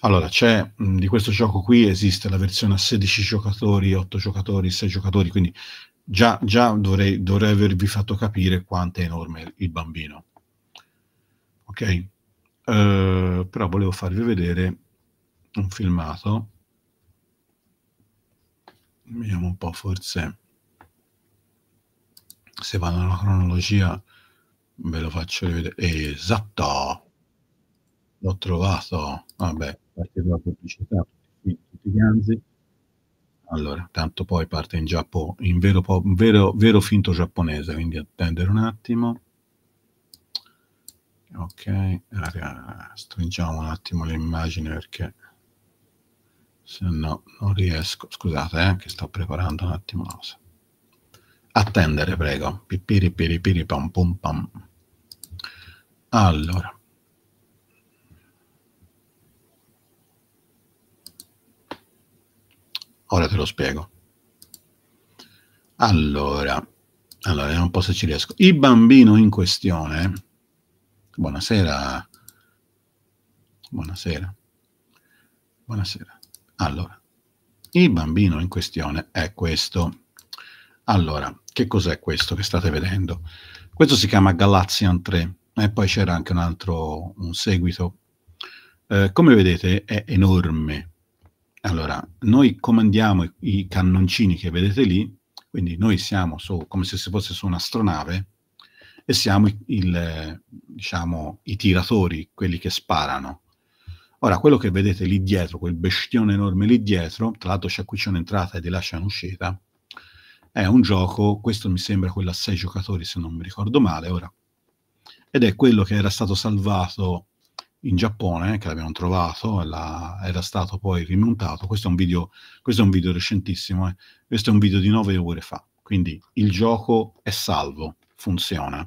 Allora, c'è di questo gioco qui esiste la versione a 16 giocatori, 8 giocatori, 6 giocatori, quindi già, già dovrei, dovrei, avervi fatto capire quanto è enorme il bambino. Ok? Uh, però volevo farvi vedere un filmato. Vediamo un po', forse se vado nella cronologia ve lo faccio vedere. Esatto! L'ho trovato. Vabbè parte della pubblicità, tutti, tutti ganzi. Allora, tanto poi parte in Giappone, in vero, vero, vero finto giapponese, quindi attendere un attimo. Ok, raga, stringiamo un attimo l'immagine perché se no non riesco. Scusate, eh, che sto preparando un attimo la cosa. Attendere, prego. Pipiripiripiri pam pum pam. Allora, Ora te lo spiego. Allora, allora, vediamo un po' se ci riesco. Il bambino in questione, buonasera, buonasera, buonasera. Allora, il bambino in questione è questo. Allora, che cos'è questo che state vedendo? Questo si chiama Galaxian 3 e poi c'era anche un altro, un seguito. Eh, come vedete è enorme, allora, noi comandiamo i, cannoncini che vedete lì, quindi noi siamo su, come se si fosse su un'astronave e siamo il, diciamo, i tiratori, quelli che sparano. Ora, quello che vedete lì dietro, quel bestione enorme lì dietro, tra l'altro c'è qui c'è un'entrata e di là c'è un'uscita, è un gioco, questo mi sembra quello a sei giocatori se non mi ricordo male, ora, ed è quello che era stato salvato in Giappone, eh, che l'abbiamo trovato, la, era stato poi rimontato. Questo è un video, questo è un video recentissimo, eh. questo è un video di nove ore fa, quindi il gioco è salvo, funziona.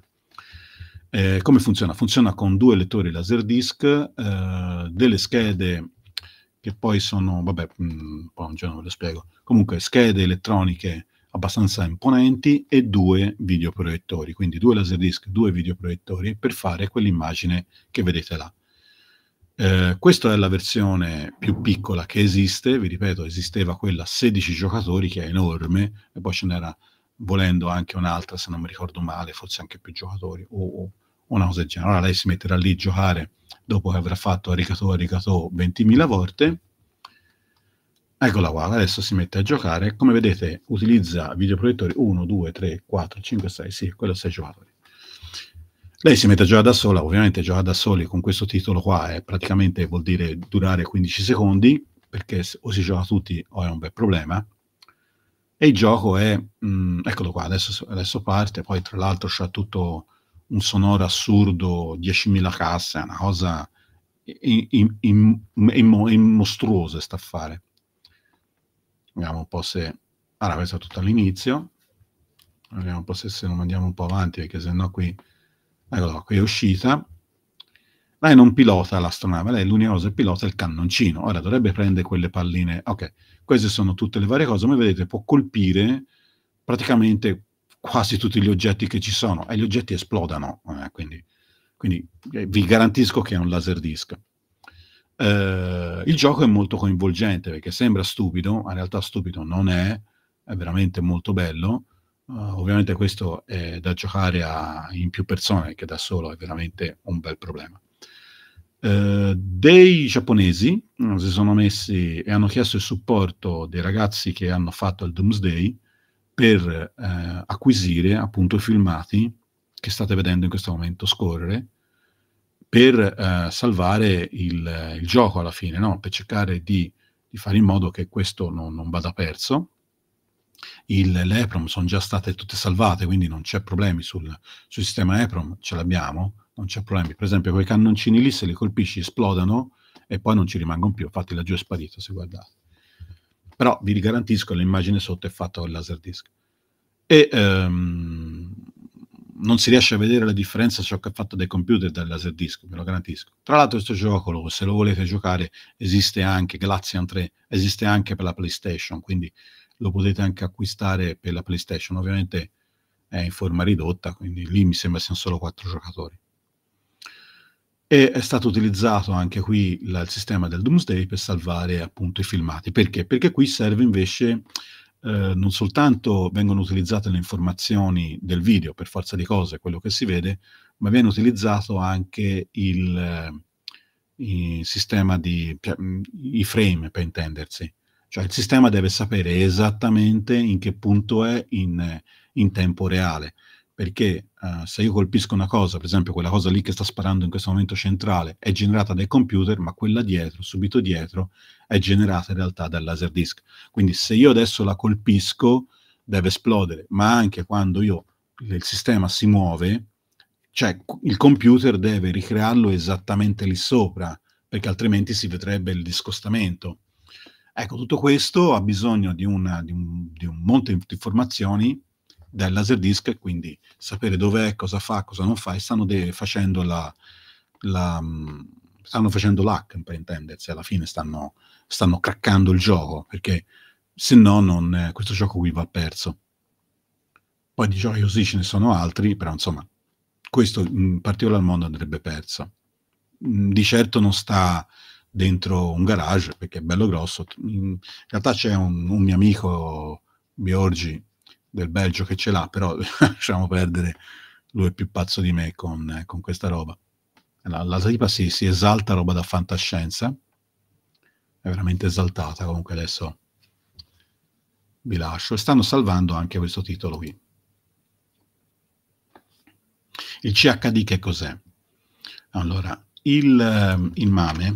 Eh, come funziona? Funziona con due lettori Laserdisc, eh, delle schede che poi sono, vabbè, mh, mm, poi un giorno ve lo spiego, comunque schede elettroniche abbastanza imponenti e due videoproiettori, quindi due Laserdisc, due videoproiettori per fare quell'immagine che vedete là eh, questa è la versione più piccola che esiste, vi ripeto, esisteva quella a 16 giocatori che è enorme, e poi ce n'era volendo anche un'altra, se non mi ricordo male, forse anche più giocatori o, o una cosa del genere. Allora lei si metterà lì a giocare dopo che avrà fatto aricato aricato 20.000 volte. Eccola qua, adesso si mette a giocare. Come vedete utilizza videoproiettori 1, 2, 3, 4, 5, 6, sì, quello 6 giocatori. Lei si mette a giocare da sola, ovviamente giocare da soli con questo titolo qua è eh, praticamente vuol dire durare 15 secondi, perché o si gioca tutti o è un bel problema. E il gioco è, mh, mm, eccolo qua, adesso, adesso parte, poi tra l'altro c'ha tutto un sonoro assurdo, 10.000 casse, una cosa in, in, in, mostruosa sta affare. Vediamo un po' se... Allora, questo è tutto all'inizio. Vediamo un po' se, se lo mandiamo un po' avanti, perché sennò qui Eccola qua, è uscita. Lei non pilota l'astronave, lei l'unica cosa che pilota è il cannoncino. Ora dovrebbe prendere quelle palline. Ok, queste sono tutte le varie cose, Come vedete, può colpire praticamente quasi tutti gli oggetti che ci sono e gli oggetti esplodano. Eh, quindi, quindi eh, vi garantisco che è un laserdisc. Eh, il gioco è molto coinvolgente perché sembra stupido, ma in realtà stupido non è, è veramente molto bello. Uh, ovviamente questo è da giocare a, in più persone che da solo è veramente un bel problema. Uh, dei giapponesi uh, si sono messi e hanno chiesto il supporto dei ragazzi che hanno fatto il Doomsday per eh, acquisire appunto i filmati che state vedendo in questo momento scorrere per salvare il, il, gioco alla fine, no? per cercare di, di, fare in modo che questo non, non vada perso il, l'EPROM sono già state tutte salvate, quindi non c'è problemi sul, sul sistema EPROM, ce l'abbiamo, non c'è problemi. Per esempio, quei cannoncini lì, se li colpisci, esplodano e poi non ci rimangono più. Infatti, laggiù è sparito, se guardate. Però vi garantisco, l'immagine sotto è fatta con il laserdisc. E ehm, non si riesce a vedere la differenza ciò che è fatto dai computer e dal laserdisc, ve lo garantisco. Tra l'altro, questo gioco, se lo volete giocare, esiste anche, Glacian 3, esiste anche per la PlayStation, quindi lo potete anche acquistare per la PlayStation, ovviamente è in forma ridotta, quindi lì mi sembra siano solo quattro giocatori. E è stato utilizzato anche qui la, il sistema del Doomsday per salvare appunto i filmati. Perché? Perché qui serve invece eh, non soltanto vengono utilizzate le informazioni del video, per forza di cose, quello che si vede, ma viene utilizzato anche il, eh, il sistema di cioè, i frame per intendersi. Cioè il sistema deve sapere esattamente in che punto è in, in tempo reale, perché uh, se io colpisco una cosa, per esempio quella cosa lì che sta sparando in questo momento centrale, è generata dai computer, ma quella dietro, subito dietro, è generata in realtà dal laser disc. Quindi se io adesso la colpisco, deve esplodere, ma anche quando io, il sistema si muove, cioè il computer deve ricrearlo esattamente lì sopra, perché altrimenti si vedrebbe il discostamento. Ecco, tutto questo ha bisogno di, una, di, un, di un, monte di informazioni del laserdisc e quindi sapere dov'è, cosa fa, cosa non fa e stanno de- facendo la, la, mm, stanno facendo l'hack per intendersi, alla fine stanno, stanno craccando il gioco perché se no non, eh, questo gioco qui va perso. Poi di giochi così ce ne sono altri, però insomma questo in particolar modo andrebbe perso. Mm, di certo non sta dentro un garage perché è bello grosso. In realtà c'è un, un mio amico Biorgi del Belgio che ce l'ha, però lasciamo perdere, lui è più pazzo di me con, eh, con questa roba. La, la tipa si, si, esalta roba da fantascienza, è veramente esaltata comunque adesso vi lascio. stanno salvando anche questo titolo qui. Il CHD che cos'è? Allora, il, ehm, il MAME,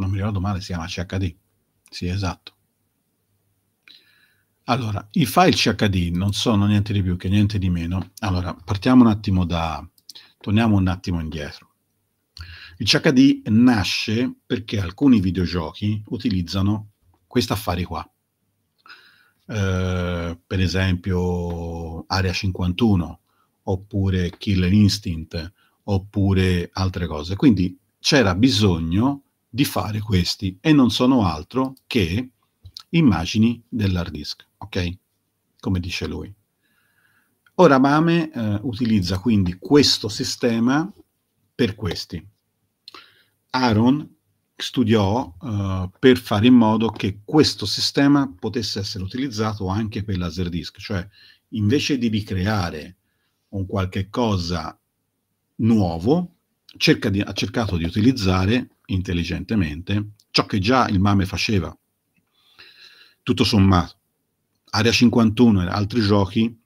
non mi ricordo male si chiama CHD. Sì, esatto. Allora, i file CHD non sono niente di più che niente di meno. Allora, partiamo un attimo da... torniamo un attimo indietro. Il CHD nasce perché alcuni videogiochi utilizzano questi affari qua. Eh, per esempio Area 51, oppure Killer Instinct, oppure altre cose. Quindi c'era bisogno di fare questi e non sono altro che immagini dell'hard disk, ok? Come dice lui. Ora MAME eh, utilizza quindi questo sistema per questi. Aaron studiò eh, per fare in modo che questo sistema potesse essere utilizzato anche per l'Aserdisk, cioè invece di ricreare un qualche cosa nuovo, di, ha cercato di utilizzare intelligentemente ciò che già il MAME faceva. Tutto sommato, Area 51 e altri giochi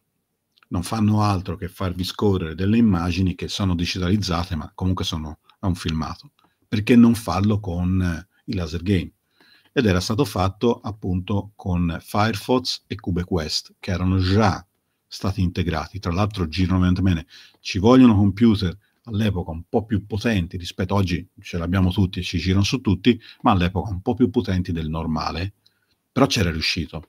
non fanno altro che farvi scorrere delle immagini che sono digitalizzate, ma comunque sono a un filmato. Perché non farlo con eh, i laser game? Ed era stato fatto appunto con Firefox e CubeQuest, che erano già stati integrati. Tra l'altro girano veramente bene. Ci vogliono computer all'epoca un po' più potenti rispetto a oggi, ce l'abbiamo tutti e ci girano su tutti, ma all'epoca un po' più potenti del normale, però c'era riuscito.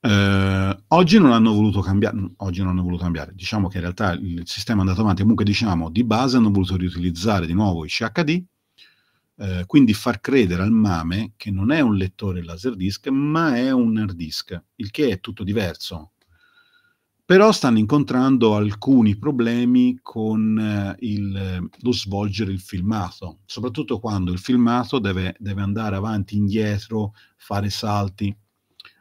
Eh, oggi non hanno voluto cambiare, oggi non hanno voluto cambiare, diciamo che in realtà il sistema è andato avanti, comunque diciamo di base hanno voluto riutilizzare di nuovo i CHD, eh, quindi far credere al MAME che non è un lettore laserdisc, ma è un hard disk, il che è tutto diverso però stanno incontrando alcuni problemi con eh, il, lo svolgere il filmato, soprattutto quando il filmato deve, deve andare avanti, indietro, fare salti.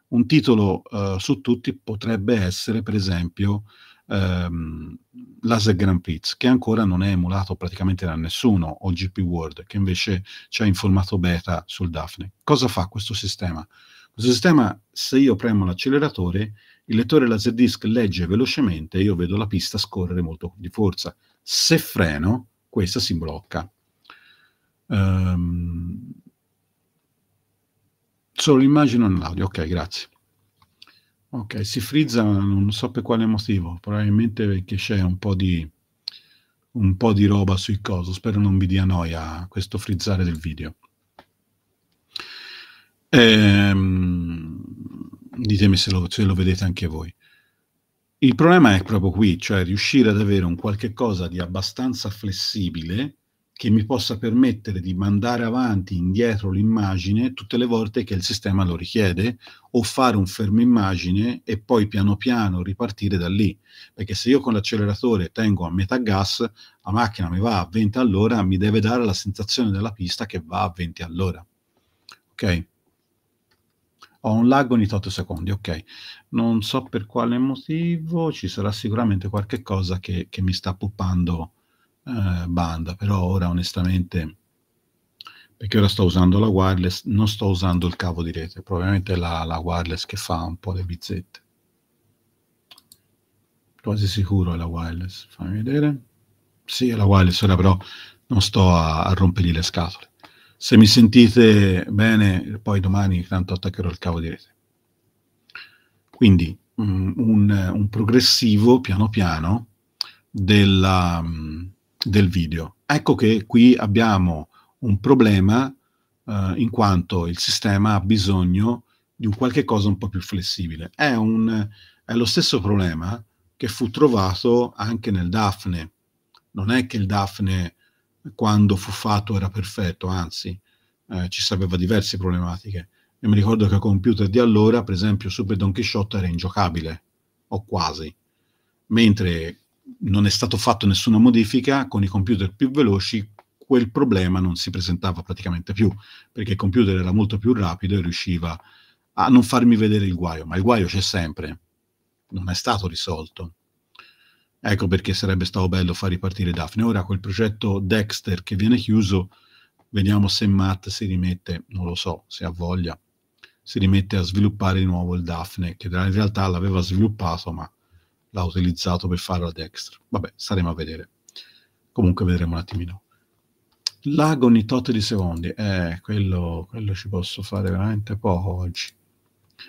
Un titolo eh, su tutti potrebbe essere, per esempio, ehm, Laser Grand Prix, che ancora non è emulato praticamente da nessuno, o GP World, che invece c'è in formato beta sul Daphne. Cosa fa questo sistema? Questo sistema, se io premo l'acceleratore, il lettore Laserdisc legge velocemente e io vedo la pista scorrere molto di forza. Se freno, questa si blocca. Um, solo l'immagine e l'audio, ok, grazie. Ok, si frizza, non so per quale motivo, probabilmente perché c'è un po' di, un po di roba sui coso, spero non vi dia noia questo frizzare del video. Ehm ditemi se lo, se lo vedete anche voi. Il problema è proprio qui, cioè riuscire ad avere un qualche cosa di abbastanza flessibile che mi possa permettere di mandare avanti, e indietro l'immagine tutte le volte che il sistema lo richiede o fare un fermo immagine e poi piano piano ripartire da lì. Perché se io con l'acceleratore tengo a metà gas, la macchina mi va a 20 all'ora, mi deve dare la sensazione della pista che va a 20 all'ora. Ok? Ho un lag ogni 8 secondi, ok. Non so per quale motivo, ci sarà sicuramente qualche cosa che, che mi sta puppando eh, banda, però ora onestamente, perché ora sto usando la wireless, non sto usando il cavo di rete, probabilmente la, la wireless che fa un po' le bizzette. Quasi sicuro è la wireless, fammi vedere. Sì, è la wireless, ora però non sto a, a rompergli le scatole se mi sentite bene, poi domani tanto attaccherò il cavo di rete. Quindi um, un, un, progressivo piano piano della, um, del video. Ecco che qui abbiamo un problema uh, in quanto il sistema ha bisogno di un qualche cosa un po' più flessibile. È, un, è lo stesso problema che fu trovato anche nel Daphne. Non è che il Daphne quando fu fatto era perfetto, anzi eh, ci sapeva diverse problematiche. Io mi ricordo che a computer di allora, per esempio, Super Don Quixote era ingiocabile, o quasi, mentre non è stato fatto nessuna modifica, con i computer più veloci quel problema non si presentava praticamente più, perché il computer era molto più rapido e riusciva a non farmi vedere il guaio, ma il guaio c'è sempre, non è stato risolto. Ecco perché sarebbe stato bello far ripartire Daphne. Ora quel progetto Dexter che viene chiuso, vediamo se Matt si rimette, non lo so, se ha voglia, si rimette a sviluppare di nuovo il Daphne, che in realtà l'aveva sviluppato ma l'ha utilizzato per farlo a Dexter. Vabbè, saremo a vedere. Comunque vedremo un attimino. Lago ogni tot di secondi, eh, quello, quello ci posso fare veramente poco oggi.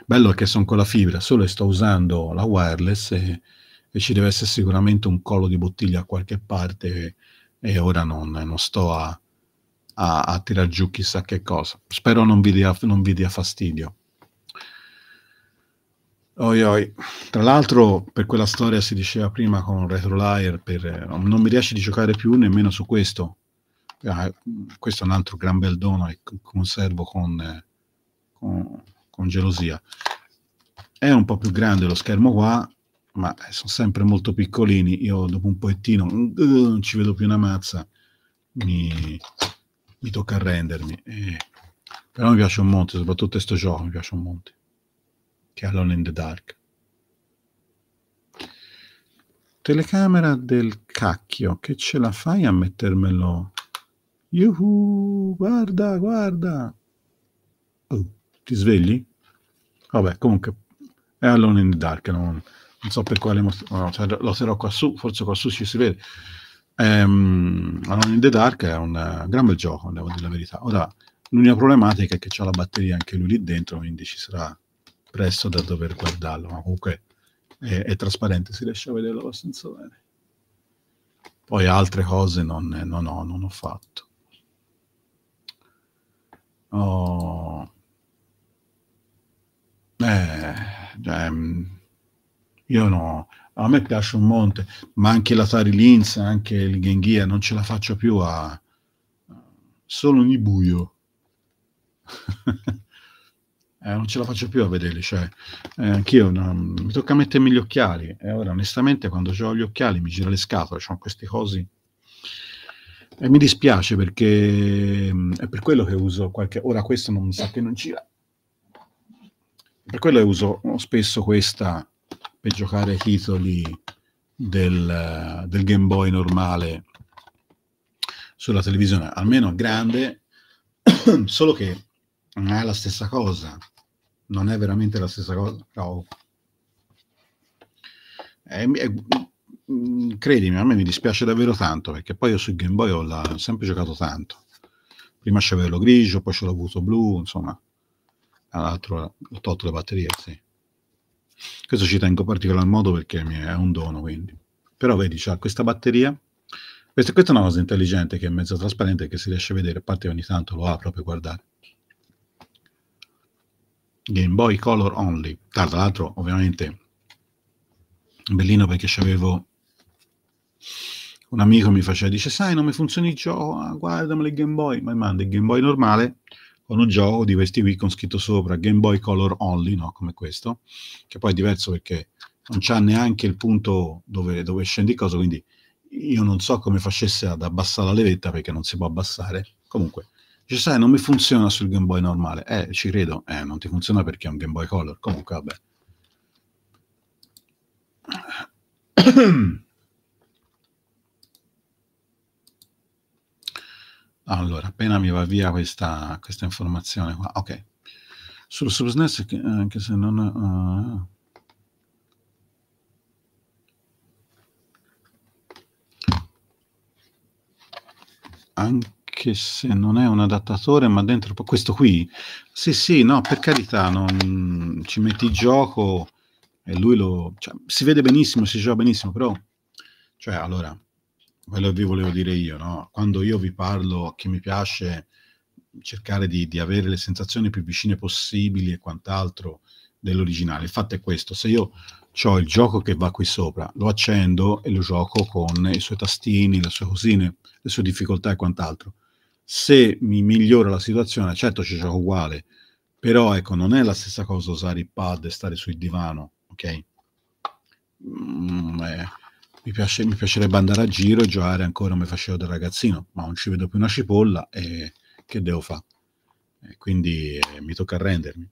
Bello è che sono con la fibra, solo sto usando la wireless e e ci deve essere sicuramente un collo di bottiglia a qualche parte e, ora non, non sto a, a, a, tirar giù chissà che cosa. Spero non vi dia, non vi dia fastidio. Oi, oi. Tra l'altro, per quella storia si diceva prima con RetroLayer, per, non mi riesce di giocare più nemmeno su questo. Ah, questo è un altro gran bel dono e conservo con, con, con gelosia. È un po' più grande lo schermo qua, ma eh, sono sempre molto piccolini. Io dopo un pochettino uh, non ci vedo più una mazza, mi, mi tocca arrendermi. Eh, però mi piace un monte, soprattutto questo gioco mi piace un monte, che è Alone in the Dark. Telecamera del cacchio, che ce la fai a mettermelo? Yuhu, guarda, guarda. Oh, ti svegli? Vabbè, comunque è Alone in the Dark, non non so per quale no, cioè, lo terrò qua su, forse qua su ci si vede. Um, Alone in the Dark è un, uh, gran bel gioco, devo dire la verità. Ora, l'unica problematica è che c'è la batteria anche lui lì dentro, quindi ci sarà presto da dover guardarlo, ma comunque è, è trasparente, si riesce a vederlo abbastanza bene. Poi altre cose non, non, ho, non ho fatto. Oh. Eh, ehm io no, a me piace un monte, ma anche la Tari Linz, anche il Genghia, non ce la faccio più a solo nel buio. eh, non ce la faccio più a vederli, cioè, eh, anch'io no, mi tocca mettermi gli occhiali e ora onestamente quando ho gli occhiali mi gira le scatole, ho queste cose. e mi dispiace perché mm, è per quello che uso qualche ora questo non sa che non gira per quello che uso spesso questa per giocare ai titoli del, del Game Boy normale sulla televisione, almeno grande, solo che non è la stessa cosa, non è veramente la stessa cosa. No. È, è, mm, credimi, a me mi dispiace davvero tanto perché poi io sul Game Boy ho, la, ho sempre giocato tanto. Prima c'avevo grigio, poi ce l'ho avuto blu, insomma, tra l'altro ho tolto le batterie, sì. Questo ci tengo in particolar modo perché è un dono, quindi. Però vedi, c'ha questa batteria. Questa, questa è una cosa intelligente che è mezzo trasparente che si riesce a vedere, a parte ogni tanto lo apro per guardare. Game Boy Color Only. Tra l'altro, ovviamente, bellino perché c'avevo un amico mi faceva, dice, sai, non mi funziona il gioco, ah, guardami il Game Boy, ma manda il Game Boy normale con un gioco di questi qui con scritto sopra Game Boy Color Only, no? come questo, che poi è diverso perché non c'ha neanche il punto dove, dove scendi cosa, quindi io non so come facesse ad abbassare la levetta perché non si può abbassare. Comunque, dice, sai, non mi funziona sul Game Boy normale. Eh, ci credo, eh, non ti funziona perché è un Game Boy Color. Comunque, vabbè. Allora, appena mi va via questa, questa informazione qua, ok. Sul SubSNES, eh, anche se non... Uh, anche se non è un adattatore, ma dentro questo qui? Sì, sì, no, per carità, non, ci metti gioco e lui lo... Cioè, si vede benissimo, si gioca benissimo, però... Cioè, allora, ve lo vi volevo dire io, no? quando io vi parlo a chi mi piace cercare di, di avere le sensazioni più vicine possibili e quant'altro dell'originale. Il fatto è questo, se io ho il gioco che va qui sopra, lo accendo e lo gioco con i suoi tastini, le sue cosine, le sue difficoltà e quant'altro. Se mi migliora la situazione, certo ci gioco uguale, però ecco, non è la stessa cosa usare il pad e stare sul divano, ok? Mm, eh mi, piace, mi piacerebbe andare a giro e giocare ancora come facevo da ragazzino, ma non ci vedo più una cipolla e che devo fare? Quindi eh, mi tocca arrendermi.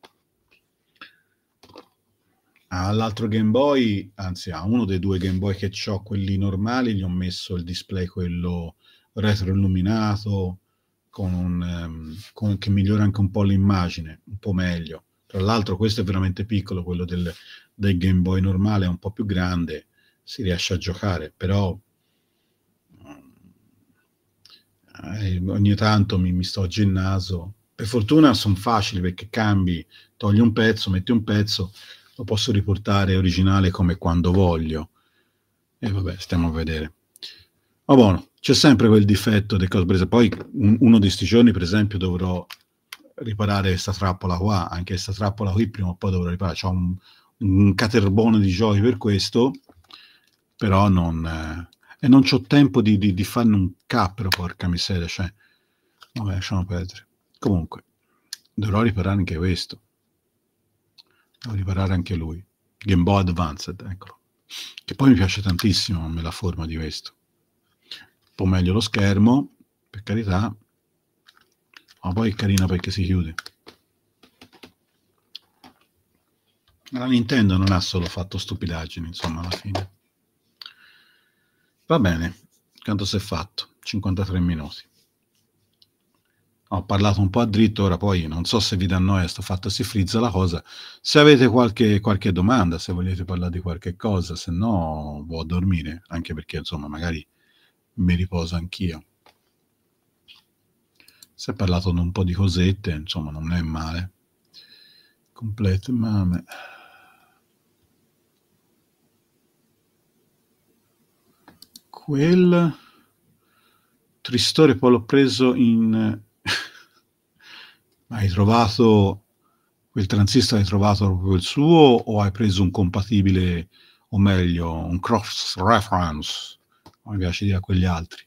All'altro Game Boy, anzi a uno dei due Game Boy che ho, quelli normali, gli ho messo il display quello retroilluminato, con um, con, che migliora anche un po' l'immagine, un po' meglio. Tra l'altro questo è veramente piccolo, quello del, del Game Boy normale è un po' più grande, si riesce a giocare, però eh, eh ogni tanto mi, mi sto il naso. Per fortuna sono facili perché cambi, togli un pezzo, metti un pezzo, lo posso riportare originale come quando voglio. E vabbè, stiamo a vedere. Ma buono, c'è sempre quel difetto del caso Poi un, uno di questi giorni, per esempio, dovrò riparare questa trappola qua, anche questa trappola qui prima o poi dovrò riparare. C'ho un, un caterbone di giochi per questo però non... Eh, e non ho tempo di, di, di, farne un capro, porca miseria, cioè... Vabbè, lasciamo perdere. Comunque, dovrò riparare anche questo. Devo riparare anche lui. Game Boy Advanced, eccolo. Che poi mi piace tantissimo me la forma di questo. Un po' meglio lo schermo, per carità, ma poi è carino perché si chiude. La Nintendo non ha solo fatto stupidaggini, insomma, alla fine. Va bene, quanto si è fatto? 53 minuti. Ho parlato un po' a dritto, ora poi non so se vi dà noia sto fatto, si frizza la cosa. Se avete qualche, qualche domanda, se volete parlare di qualche cosa, se no vado a dormire, anche perché insomma magari mi riposo anch'io. Si è parlato di un po' di cosette, insomma non è male. Complete ma... quel Tristore poi l'ho preso in hai trovato quel transistor hai trovato proprio il suo o hai preso un compatibile o meglio un cross reference come piace dire a quegli altri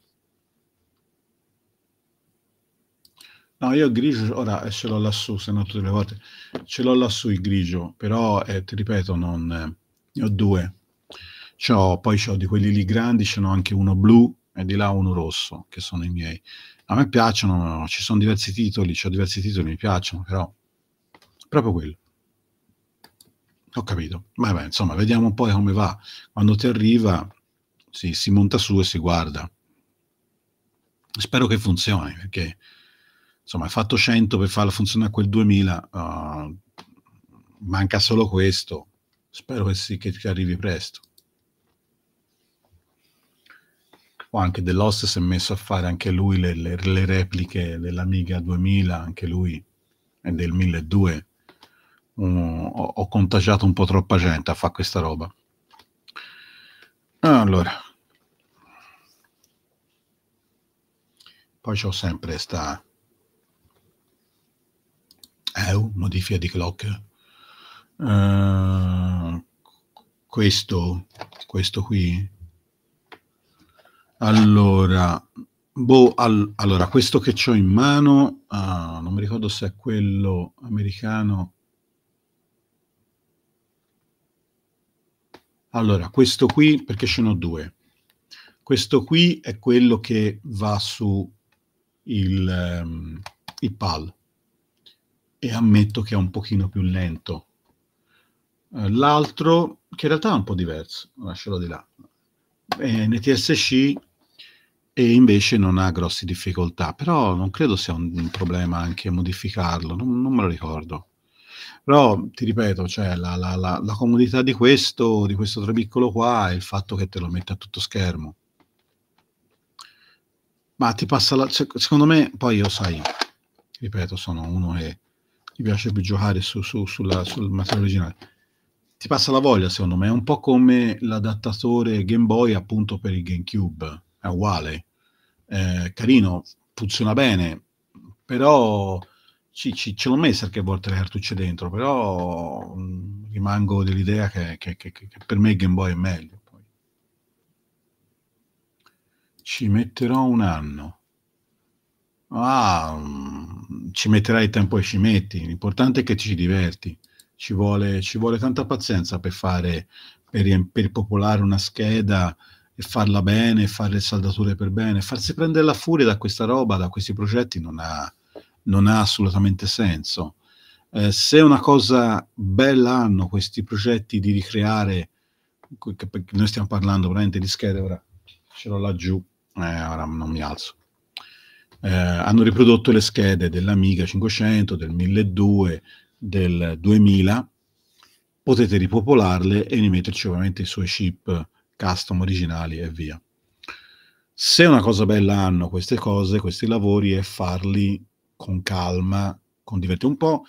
no io il grigio ora eh, ce l'ho lassù se no tutte le volte ce l'ho lassù il grigio però eh, ti ripeto non eh, ne ho due C'ho, poi ho di quelli lì grandi, ce n'ho anche uno blu e di là uno rosso, che sono i miei. A me piacciono, ci sono diversi titoli, ho diversi titoli, mi piacciono, però proprio quello. Ho capito. Vabbè, insomma, vediamo poi come va. Quando ti arriva, si, si monta su e si guarda. Spero che funzioni, perché insomma, hai fatto 100 per farla funzionare quel 2000, uh, eh, manca solo questo. Spero che, sì, che arrivi presto. o anche dell'OS si è messo a fare anche lui le, le, le repliche dell'Amiga 2000, anche lui è del 1200. Um, ho, ho, contagiato un po' troppa gente a fare questa roba. Allora, poi c'ho sempre sta EU, eh, oh, modifica di clock. Uh, questo, questo qui allora, boh, all- allora questo che ho in mano, ah, non mi ricordo se è quello americano. Allora, questo qui, perché ce ne ho due. Questo qui è quello che va su il, um, il PAL e ammetto che è un pochino più lento. Uh, l'altro, che in realtà è un po' diverso, lascialo di là, è NTSC e invece non ha grosse difficoltà, però non credo sia un, un problema anche modificarlo, non, non, me lo ricordo. Però ti ripeto, cioè, la, la, la, la, comodità di questo, di questo trabiccolo qua è il fatto che te lo mette a tutto schermo. Ma ti passa la... Cioè, secondo me, poi io sai, ripeto, sono uno che mi piace più giocare su, su, sulla, sul materiale originale. Ti passa la voglia, secondo me, è un po' come l'adattatore Game Boy appunto per il GameCube è uguale, eh, carino, funziona bene, però ci, ci, ce l'ho messa qualche volta le cartucce dentro, però mh, mm, rimango dell'idea che, che, che, che, per me Game Boy è meglio. Poi. Ci metterò un anno. Ah, mm, ci metterai tempo e ci metti, l'importante è che ci diverti. Ci vuole, ci vuole tanta pazienza per fare, per, per popolare una scheda e farla bene, fare le saldature per bene, farsi prendere la furia da questa roba, da questi progetti non ha, non ha assolutamente senso. Eh, se una cosa bella hanno questi progetti di ricreare, noi stiamo parlando veramente di schede, ora ce l'ho laggiù, eh, ora non mi alzo, eh, hanno riprodotto le schede dell'Amiga 500, del 1200, del 2000, potete ripopolarle e rimetterci ovviamente i suoi chip custom originali e via. Se una cosa bella hanno queste cose, questi lavori, è farli con calma, con divertimento, un po'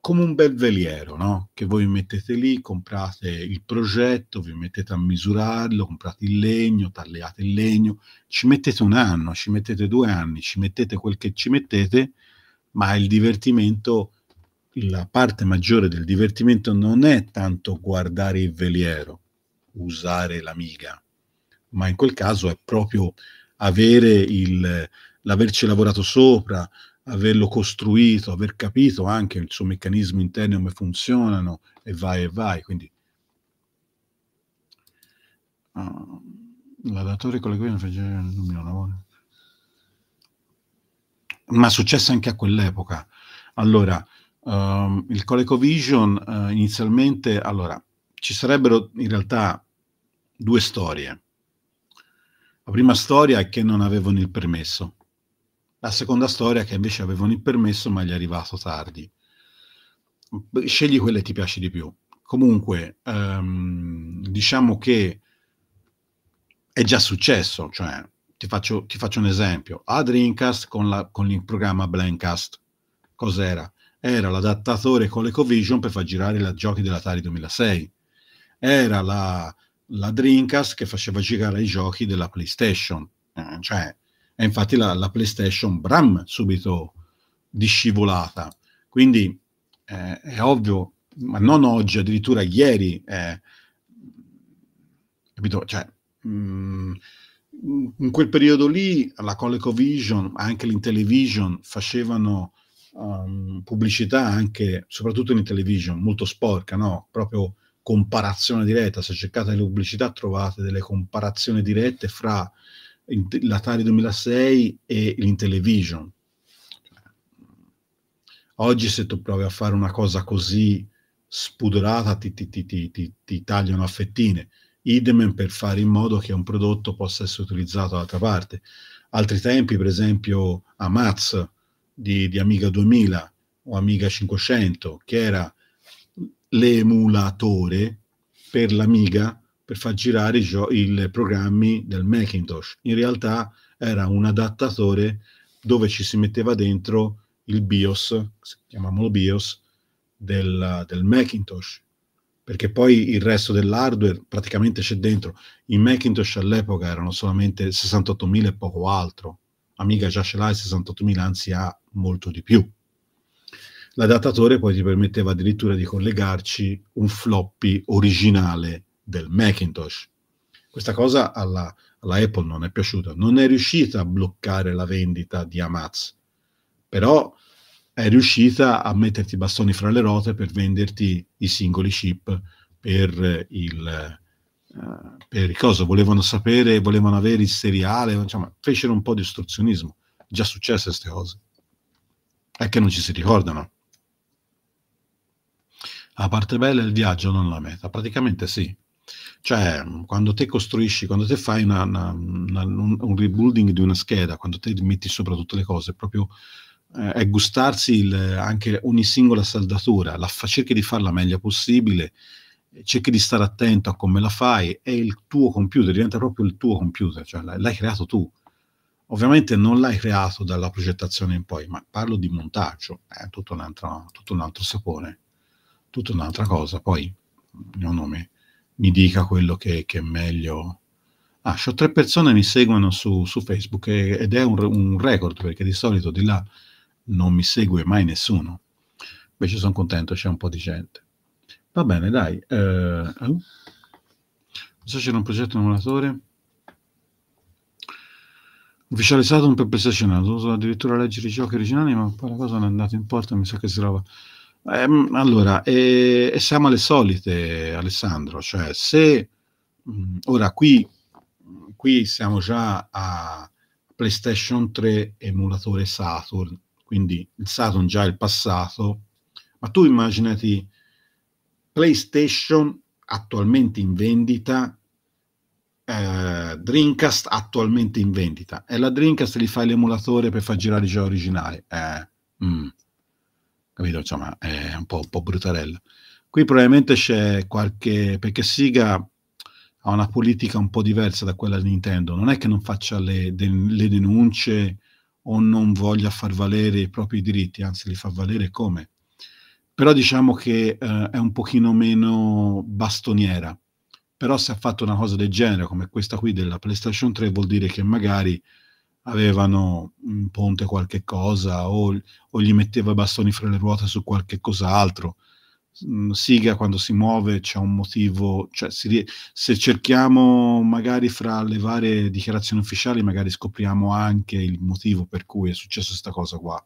come un bel veliero, no? Che voi mettete lì, comprate il progetto, vi mettete a misurarlo, comprate il legno, tagliate il legno, ci mettete un anno, ci mettete due anni, ci mettete quel che ci mettete, ma il divertimento, la parte maggiore del divertimento non è tanto guardare il veliero, usare l'Amiga, ma in quel caso è proprio avere il, l'averci lavorato sopra, averlo costruito, aver capito anche il suo meccanismo interno, come funzionano, e vai e vai. Quindi uh, ah, l'adattatore con le guida non mi lavora. Ma successe anche a quell'epoca. Allora, um, il ColecoVision uh, inizialmente, allora, ci sarebbero in realtà due storie. La prima storia è che non avevano il permesso, la seconda storia è che invece avevano il permesso ma gli è arrivato tardi. Scegli quelle che ti piace di più. Comunque, ehm, diciamo che è già successo, cioè ti faccio, ti faccio un esempio. A Dreamcast con, la, con il programma Blankcast, cos'era? Era l'adattatore con l'Ecovision per far girare i giochi dell'Atari 2006. Era la, la Dreamcast che faceva girare i giochi della PlayStation. Eh, cioè, e infatti la, la, PlayStation Bram subito discivolata. Quindi eh, è ovvio, ma non oggi, addirittura ieri, eh, capito? Cioè, mh, mm, in quel periodo lì la ColecoVision, anche l'Intellivision facevano um, pubblicità anche, soprattutto in television, molto sporca, no? Proprio comparazione diretta, se cercate le pubblicità trovate delle comparazioni dirette fra l'Atari 2006 e l'Intellivision. Oggi se tu provi a fare una cosa così spudorata ti, ti, ti, ti, tagliano a fettine. Idem per fare in modo che un prodotto possa essere utilizzato dall'altra parte. Altri tempi, per esempio Amaz di, di Amiga 2000 o Amiga 500, che era l'emulatore per l'Amiga per far girare i, gio- il programmi del Macintosh. In realtà era un adattatore dove ci si metteva dentro il BIOS, chiamiamolo BIOS, del, del Macintosh perché poi il resto dell'hardware praticamente c'è dentro. I Macintosh all'epoca erano solamente 68.000 e poco altro. Amiga già ce l'ha i 68.000, anzi ha molto di più. L'adattatore poi ti permetteva addirittura di collegarci un floppy originale del Macintosh. Questa cosa alla, alla Apple non è piaciuta, non è riuscita a bloccare la vendita di Amaz, però è riuscita a metterti i bastoni fra le ruote per venderti i singoli chip per il, Uh, per il volevano sapere, volevano avere il seriale, insomma, fecero un po' di ostruzionismo. Già successe queste cose. È che non ci si ricordano la parte bella è il viaggio, non la meta. Praticamente sì. Cioè, quando te costruisci, quando te fai una, una, una, un, un, rebuilding di una scheda, quando te metti sopra tutte le cose, proprio eh, è gustarsi il, anche ogni singola saldatura, la, cerchi di farla meglio possibile, cerchi di stare attento a come la fai, è il tuo computer, diventa proprio il tuo computer, cioè l'hai creato tu. Ovviamente non l'hai creato dalla progettazione in poi, ma parlo di montaggio, è tutto un altro, tutto un altro sapone tutta un'altra cosa. Poi il mio nome mi dica quello che, che è meglio. Ah, ho tre persone che mi seguono su, su Facebook e, ed è un, un, record perché di solito di là non mi segue mai nessuno. Invece sono contento, c'è un po' di gente. Va bene, dai. Eh, non so c'era un progetto emulatore ufficializzato un per PlayStation, ho dovuto addirittura leggere i giochi originali, ma poi la cosa non è andata in porta, mi sa che si trova eh, allora, eh, siamo alle solite, Alessandro, cioè se mh, mm, ora qui, qui siamo già a PlayStation 3 emulatore Saturn, quindi il Saturn già è il passato, ma tu immaginati PlayStation attualmente in vendita, eh, Dreamcast attualmente in vendita, e la Dreamcast gli fa l'emulatore per far girare il gioco originale. Eh, mm capito? Insomma, è un po', un po brutarello. Qui probabilmente c'è qualche... perché Siga ha una politica un po' diversa da quella di Nintendo, non è che non faccia le, de, le denunce o non voglia far valere i propri diritti, anzi li fa valere come. Però diciamo che eh, è un pochino meno bastoniera. Però se ha fatto una cosa del genere, come questa qui della PlayStation 3, vuol dire che magari avevano un ponte qualche cosa o, o gli metteva i bastoni fra le ruote su qualche cos'altro. Mm, Siga quando si muove c'è un motivo, cioè si, se cerchiamo magari fra le varie dichiarazioni ufficiali magari scopriamo anche il motivo per cui è successa questa cosa qua.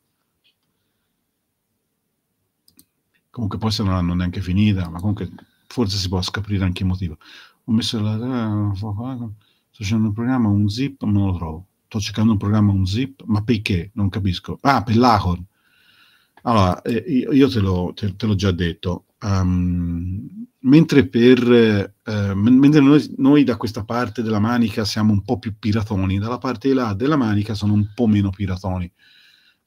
Comunque poi se non l'hanno neanche finita, ma comunque forse si può scoprire anche il motivo. Ho messo la... Eh, sto facendo un programma, un zip, ma non lo trovo sto cercando un programma, un zip, ma perché? Non capisco. Ah, per l'Ahorn. Allora, eh, io te, lo, te, te l'ho già detto, Um, mentre, per, uh, mentre noi, noi, da questa parte della manica siamo un po' più piratoni, dalla parte di là della manica sono un po' meno piratoni.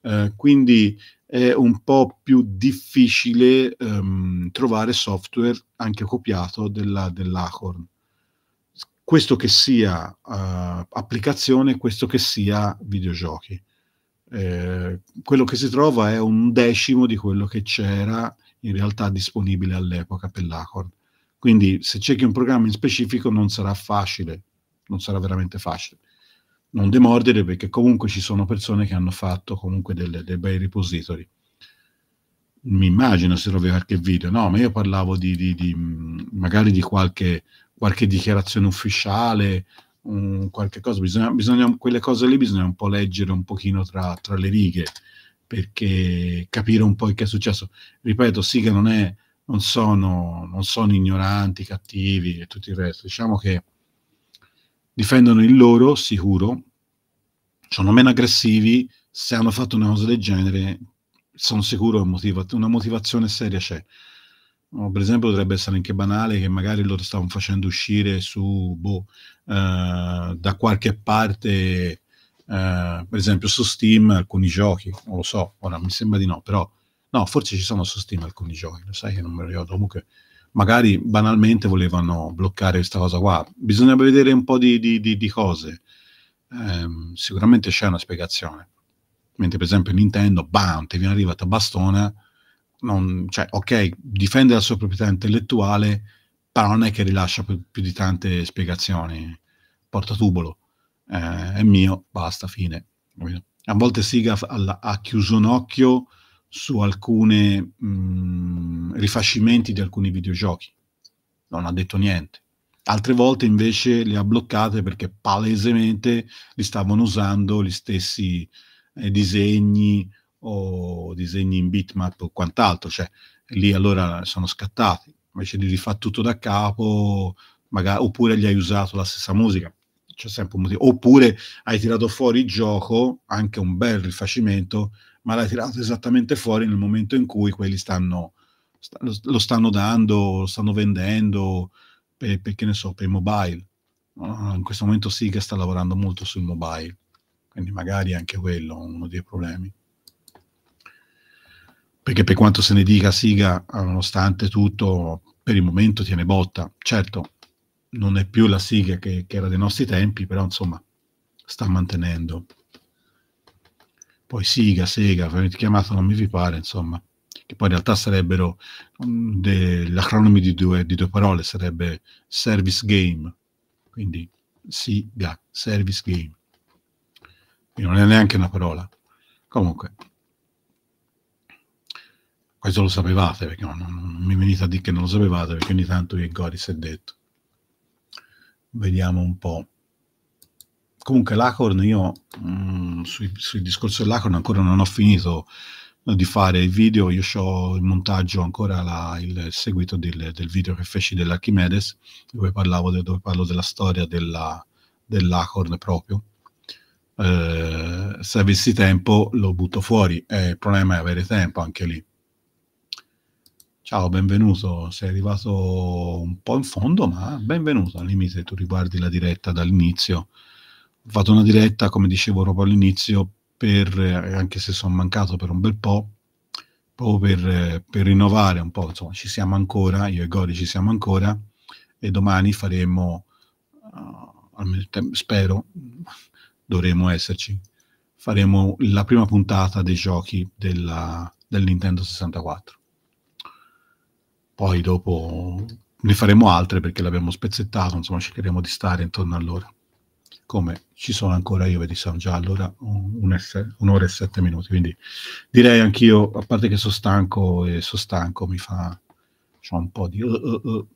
Uh, quindi è un po' più difficile um, trovare software anche copiato della, dell'Acorn questo che sia uh, applicazione, questo che sia videogiochi. Eh, quello che si trova è un decimo di quello che c'era in realtà disponibile all'epoca per l'Acord. Quindi se cerchi un programma in specifico non sarà facile, non sarà veramente facile. Non demordere perché comunque ci sono persone che hanno fatto comunque delle, dei bei repository. Mi immagino se trovi qualche video, no, ma io parlavo di, di, di magari di qualche qualche dichiarazione ufficiale, um, qualche cosa, bisogna, bisogna, quelle cose lì bisogna un po' leggere un pochino tra, tra le righe perché capire un po' che è successo. Ripeto, sì che non, è, non, sono, non sono ignoranti, cattivi e tutto il resto, diciamo che difendono il loro, sicuro, sono meno aggressivi, se hanno fatto una cosa del genere sono sicuro che motiva- una motivazione seria c'è per esempio potrebbe essere anche banale che magari loro stavano facendo uscire su boh, eh, da qualche parte Uh, per esempio su Steam alcuni giochi, non lo so, ora mi sembra di no, però no, forse ci sono su Steam alcuni giochi, lo sai che non me lo ricordo, comunque magari banalmente volevano bloccare questa cosa qua, bisognava vedere un po' di, di, di, di cose, um, sicuramente c'è una spiegazione, mentre per esempio Nintendo, bam, ti viene arrivata bastona, non, cioè, ok, difende la sua proprietà intellettuale, però non è che rilascia più, più di tante spiegazioni. Portatubolo, eh, è mio, basta, fine. A volte Siga ha chiuso un occhio su alcuni mm, rifacimenti di alcuni videogiochi, non ha detto niente. Altre volte invece le ha bloccate perché palesemente li stavano usando gli stessi eh, disegni, o disegni in bitmap o quant'altro, cioè lì allora sono scattati, invece di rifare tutto da capo, magari, oppure gli hai usato la stessa musica, c'è sempre un motivo, oppure hai tirato fuori il gioco, anche un bel rifacimento, ma l'hai tirato esattamente fuori nel momento in cui quelli stanno, st- lo stanno dando, lo stanno vendendo, per, per che ne so, per mobile. in questo momento Sega sta lavorando molto sul mobile, quindi magari anche quello è uno dei problemi perché per quanto se ne dica Siga, nonostante tutto, per il momento tiene botta. Certo, non è più la Siga che, che era dei nostri tempi, però insomma sta mantenendo. Poi Siga, Sega, avete chiamato non mi vi pare, insomma, che poi in realtà sarebbero, mm, de, l'acronimo di due, di due parole sarebbe Service Game, quindi Siga, Service Game. Quindi non è neanche una parola. Comunque, questo lo sapevate, perché no, non, non, mi venite a dire che non lo sapevate, perché ogni tanto che Goris è detto. Vediamo un po'. Comunque l'Acorn, io mh, mm, sui, sul discorso dell'Acorn ancora non ho finito di fare il video, io ho il montaggio ancora la, il seguito del, del, video che feci dell'Archimedes, dove, parlavo de, dove parlo della storia della, dell'Acorn proprio. Eh, se avessi tempo lo butto fuori, eh, il problema è avere tempo anche lì Ciao, benvenuto. Sei arrivato un po' in fondo, ma benvenuto. Al limite tu riguardi la diretta dall'inizio. Ho fatto una diretta, come dicevo proprio all'inizio, per, eh, anche se sono mancato per un bel po', proprio per, eh, per, rinnovare un po'. Insomma, ci siamo ancora, io e Gori ci siamo ancora, e domani faremo, uh, spero, dovremo esserci, faremo la prima puntata dei giochi della, del Nintendo 64 poi dopo ne faremo altre perché l'abbiamo spezzettato, insomma cercheremo di stare intorno all'ora. Come ci sono ancora io, vedi, sono già all'ora un'ora e sette minuti, quindi direi anch'io, a parte che sono stanco e sono stanco, mi fa un po' di... Uh, uh, uh,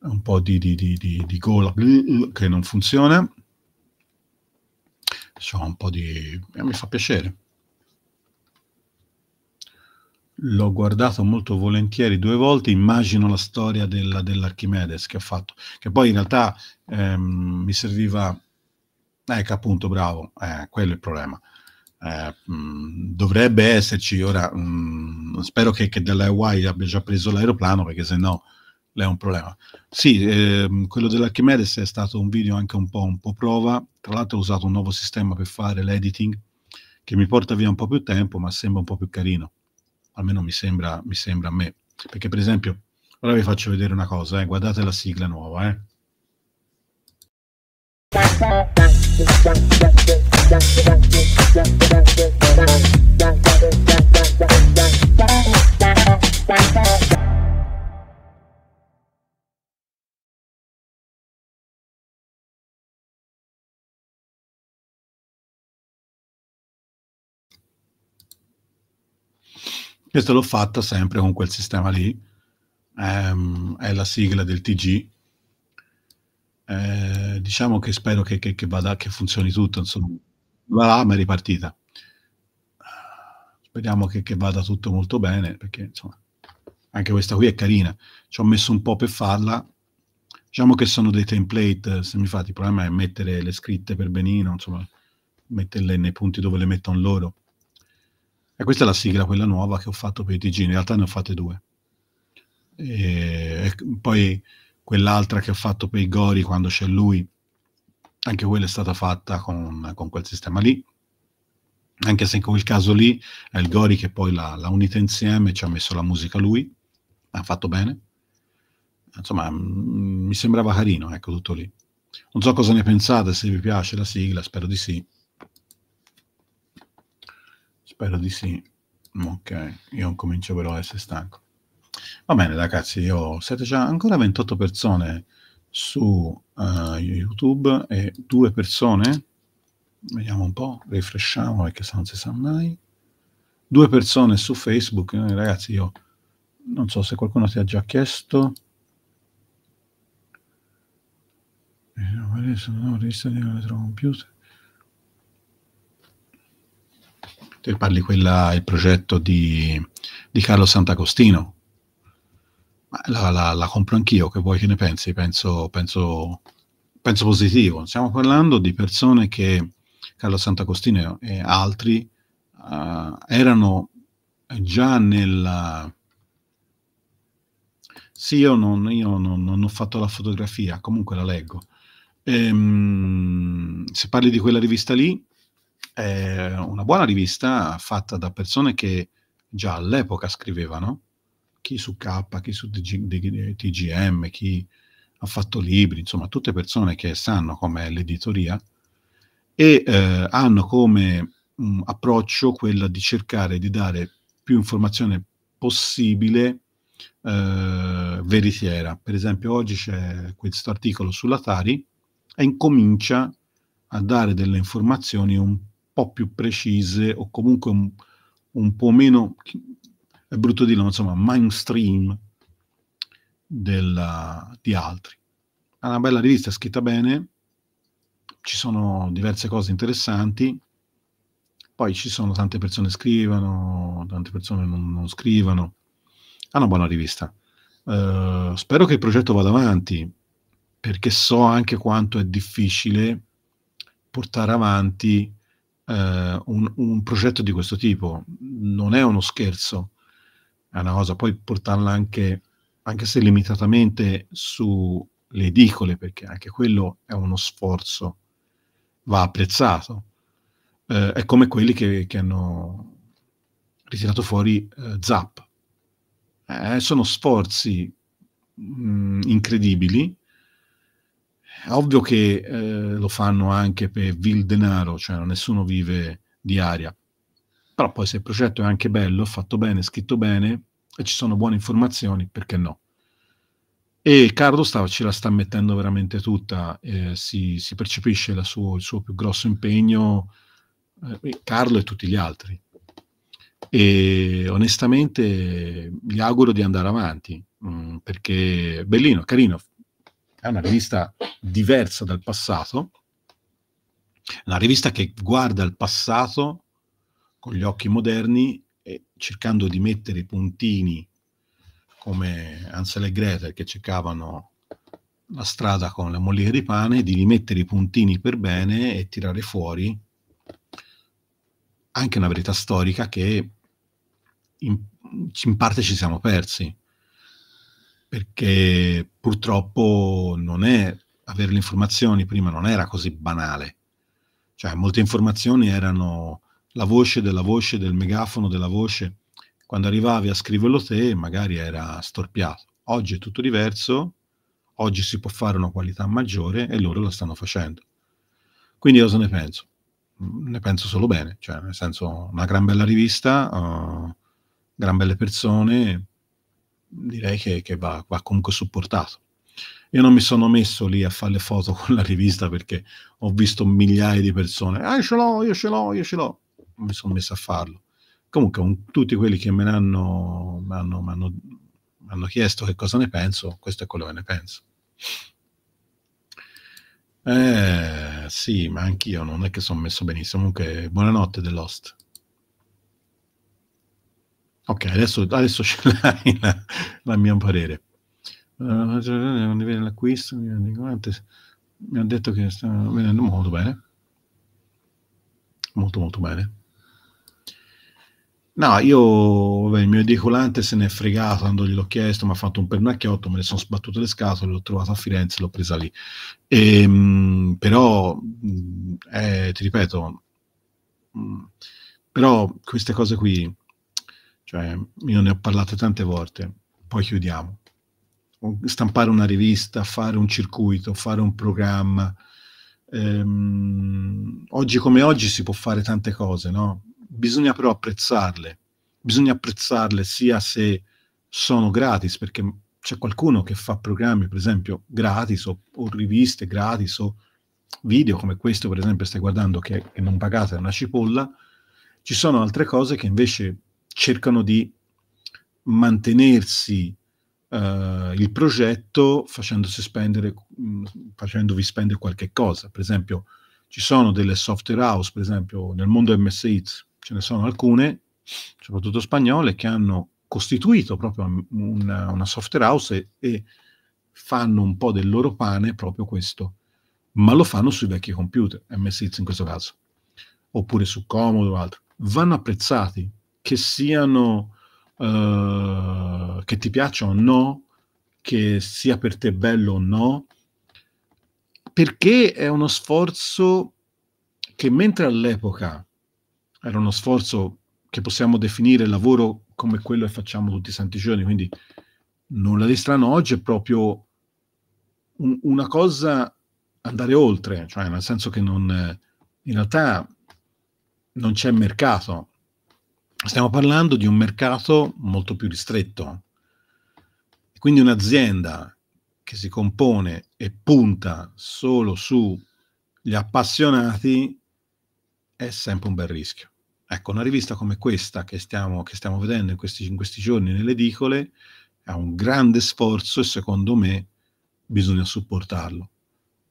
un po' di, di, di, di gola uh, uh, che non funziona. C'ho un po' di... Eh, mi fa piacere l'ho guardato molto volentieri due volte, immagino la storia della, dell'Archimedes che ha fatto, che poi in realtà ehm, mi serviva, ecco appunto, bravo, eh, quello è il problema. Eh, dovrebbe esserci ora, mh, spero che, che dalla Hawaii abbia già preso l'aeroplano perché se no è un problema. Sì, ehm, quello dell'Archimedes è stato un video anche un po', un po' prova, tra l'altro ho usato un nuovo sistema per fare l'editing che mi porta via un po' più tempo ma sembra un po' più carino almeno mi sembra, mi sembra a me. Perché per esempio, ora vi faccio vedere una cosa, eh, guardate la sigla nuova. Eh. Thank Questo l'ho fatto sempre con quel sistema lì, ehm, è la sigla del TG. Eh, diciamo che spero che, che, che, vada, che funzioni tutto, insomma, va là, ma è ripartita. Speriamo che, che vada tutto molto bene, perché insomma, anche questa qui è carina. Ci ho messo un po' per farla, diciamo che sono dei template se mi fate il problema è mettere le scritte per benino insomma metterle nei punti dove le mettono loro e questa è la sigla, quella nuova che ho fatto per i TG, in realtà ne ho fatte due. E poi quell'altra che ho fatto per i Gori quando c'è lui, anche quella è stata fatta con, con quel sistema lì. Anche se in quel caso lì è il Gori che poi l'ha, l'ha unita insieme, ci ha messo la musica lui, ha fatto bene. Insomma, m- mi sembrava carino, ecco tutto lì. Non so cosa ne pensate, se vi piace la sigla, spero di sì. Spero di sì. Ok, io comincio però a essere stanco. Va bene, ragazzi, io ho già ancora 28 persone su uh, YouTube e due persone. Vediamo un po', rifresciamo perché se non si sa mai. Due persone su Facebook, eh, ragazzi, io non so se qualcuno ti ha già chiesto. Eh, non Sono registrato nel computer. Tu parli quella, il progetto di, di Carlo Sant'Agostino. La, la, la, compro anch'io, che vuoi che ne pensi? Penso, penso, penso positivo. Stiamo parlando di persone che Carlo Sant'Agostino e altri uh, erano già nel... Sì, io, non, io non, non ho fatto la fotografia, comunque la leggo. Ehm, se parli di quella rivista lì, è una buona rivista fatta da persone che già all'epoca scrivevano, chi su K, chi su DG, TGM, chi ha fatto libri, insomma tutte persone che sanno com'è l'editoria e eh, hanno come mh, mm, approccio quella di cercare di dare più informazione possibile eh, veritiera. Per esempio oggi c'è questo articolo sulla Tari e incomincia a dare delle informazioni un po' più precise o comunque un, un po' meno, è brutto dirlo, ma insomma, mainstream della, di altri. È una bella rivista, è scritta bene, ci sono diverse cose interessanti, poi ci sono tante persone che scrivono, tante persone non, non scrivono, è una buona rivista. Uh, spero che il progetto vada avanti, perché so anche quanto è difficile portare avanti eh, un, un, progetto di questo tipo. Non è uno scherzo, è una cosa. Poi portarla anche, anche se limitatamente, sulle edicole, perché anche quello è uno sforzo, va apprezzato. Eh, è come quelli che, che hanno ritirato fuori eh, Zap. Eh, sono sforzi mh, mm, incredibili ovvio che eh, lo fanno anche per vil denaro, cioè nessuno vive di aria. Però poi se il progetto è anche bello, fatto bene, scritto bene e ci sono buone informazioni, perché no? E Carlo sta, ce la sta mettendo veramente tutta, eh, si, si, percepisce suo, il suo più grosso impegno, eh, Carlo e tutti gli altri. E onestamente gli auguro di andare avanti, mh, mm, perché è bellino, carino, è una rivista diversa dal passato, una rivista che guarda il passato con gli occhi moderni e cercando di mettere i puntini come Ansel e Gretel che cercavano la strada con la mollica di pane, di rimettere i puntini per bene e tirare fuori anche una verità storica che in, in parte ci siamo persi perché purtroppo non è, avere le informazioni prima non era così banale, cioè molte informazioni erano la voce della voce, del megafono della voce, quando arrivavi a scriverlo te magari era storpiato, oggi è tutto diverso, oggi si può fare una qualità maggiore e loro la stanno facendo. Quindi cosa ne penso? Mm, ne penso solo bene, cioè nel senso una gran bella rivista, uh, gran belle persone, direi che, che va, va comunque supportato. Io non mi sono messo lì a fare le foto con la rivista perché ho visto migliaia di persone. Ah, eh, io ce l'ho, io ce l'ho, io ce l'ho. Mi sono messo a farlo. Comunque, un, tutti quelli che me ne hanno, hanno, hanno, hanno, chiesto che cosa ne penso, questo è quello che ne penso. Eh, sì, ma anch'io non è che sono messo benissimo. Comunque, buonanotte The Lost. Ok, adesso, adesso ce l'hai la, la mia parere. Uh, eh, livello l'acquisto, mi ha detto che sta venendo molto bene. Molto molto bene. No, io, vabbè, il mio edicolante se ne è fregato quando gliel'ho chiesto, mi ha fatto un pernacchiotto, me ne sono sbattute le scatole, l'ho trovato a Firenze, l'ho presa lì. E, ehm, però, mm, eh, ti ripeto, mm, però queste cose qui cioè, io ne ho parlato tante volte, poi chiudiamo. Stampare una rivista, fare un circuito, fare un programma. Ehm, oggi come oggi si può fare tante cose, no? Bisogna però apprezzarle. Bisogna apprezzarle sia se sono gratis, perché c'è qualcuno che fa programmi, per esempio, gratis o, o riviste gratis o video come questo, per esempio, stai guardando che, che non pagate, è una cipolla. Ci sono altre cose che invece cercano di mantenersi eh, il progetto facendosi spendere, mm, facendovi spendere qualche cosa. Per esempio, ci sono delle software house, per esempio nel mondo MSI ce ne sono alcune, soprattutto spagnole, che hanno costituito proprio una, una software house e, e, fanno un po' del loro pane proprio questo, ma lo fanno sui vecchi computer, MSX in questo caso, oppure su Comodo o altro. Vanno apprezzati che siano uh, che ti piacciono o no, che sia per te bello o no, perché è uno sforzo che mentre all'epoca era uno sforzo che possiamo definire lavoro come quello che facciamo tutti i santi giorni, quindi nulla di strano oggi è proprio un, una cosa andare oltre, cioè nel senso che non, in realtà non c'è mercato stiamo parlando di un mercato molto più ristretto. Quindi un'azienda che si compone e punta solo sugli appassionati è sempre un bel rischio. Ecco, una rivista come questa che stiamo, che stiamo vedendo in questi, in questi giorni nelle edicole è un grande sforzo e secondo me bisogna supportarlo.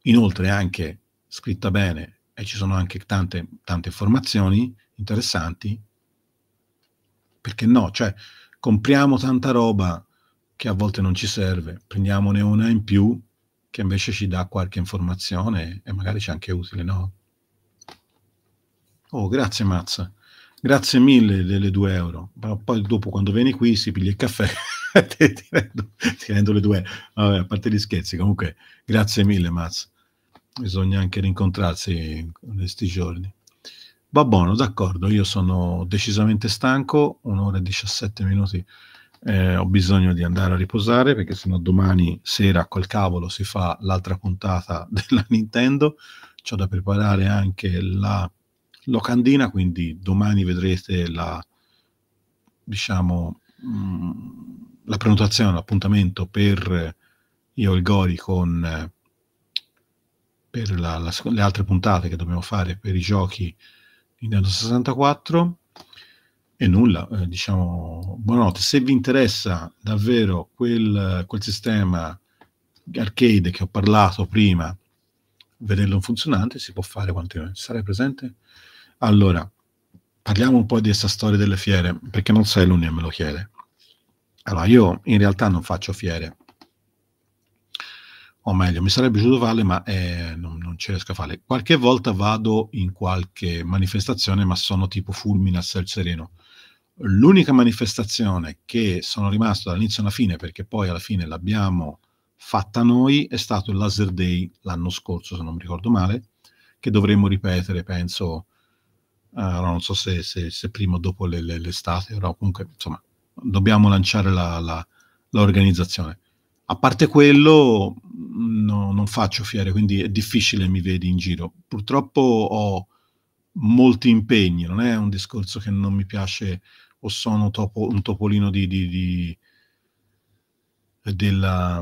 Inoltre è anche scritta bene e ci sono anche tante, tante informazioni interessanti perché no? Cioè, compriamo tanta roba che a volte non ci serve, prendiamone una in più che invece ci dà qualche informazione e magari c'è anche utile, no? Oh, grazie Mazza. Grazie mille delle 2 euro. Però poi dopo quando vieni qui si piglia il caffè e ti, rendo, ti rendo le 2 Vabbè, a parte gli scherzi, comunque grazie mille Mazza. Bisogna anche rincontrarsi in questi giorni. Va buono, d'accordo, io sono decisamente stanco, un'ora e 17 minuti eh, ho bisogno di andare a riposare perché sennò domani sera col cavolo si fa l'altra puntata della Nintendo, ho da preparare anche la locandina, quindi domani vedrete la, diciamo, mh, mm, la prenotazione, l'appuntamento per io e il Gori con... Eh, per la, la, le altre puntate che dobbiamo fare per i giochi Nintendo 64 e nulla, eh, diciamo buonanotte. Se vi interessa davvero quel, quel, sistema arcade che ho parlato prima, vederlo funzionante, si può fare quanto è necessario, presente? Allora, parliamo un po' di questa storia delle fiere, perché non sei l'unico che me lo chiede. Allora, io in realtà non faccio fiere, o meglio, mi sarebbe piaciuto farle, ma eh, non, non riesco a fare. Qualche volta vado in qualche manifestazione, ma sono tipo fulmine a ciel sereno. L'unica manifestazione che sono rimasto dall'inizio alla fine, perché poi alla fine l'abbiamo fatta noi, è stato il Laser Day l'anno scorso, se non mi ricordo male, che dovremmo ripetere, penso, uh, non so se, se, se, prima o dopo le, le, l'estate, però comunque, insomma, dobbiamo lanciare la, la, l'organizzazione. A parte quello, no, non faccio fiere, quindi è difficile mi vedi in giro. Purtroppo ho molti impegni, non è un discorso che non mi piace o sono topo, un topolino di, di, di della,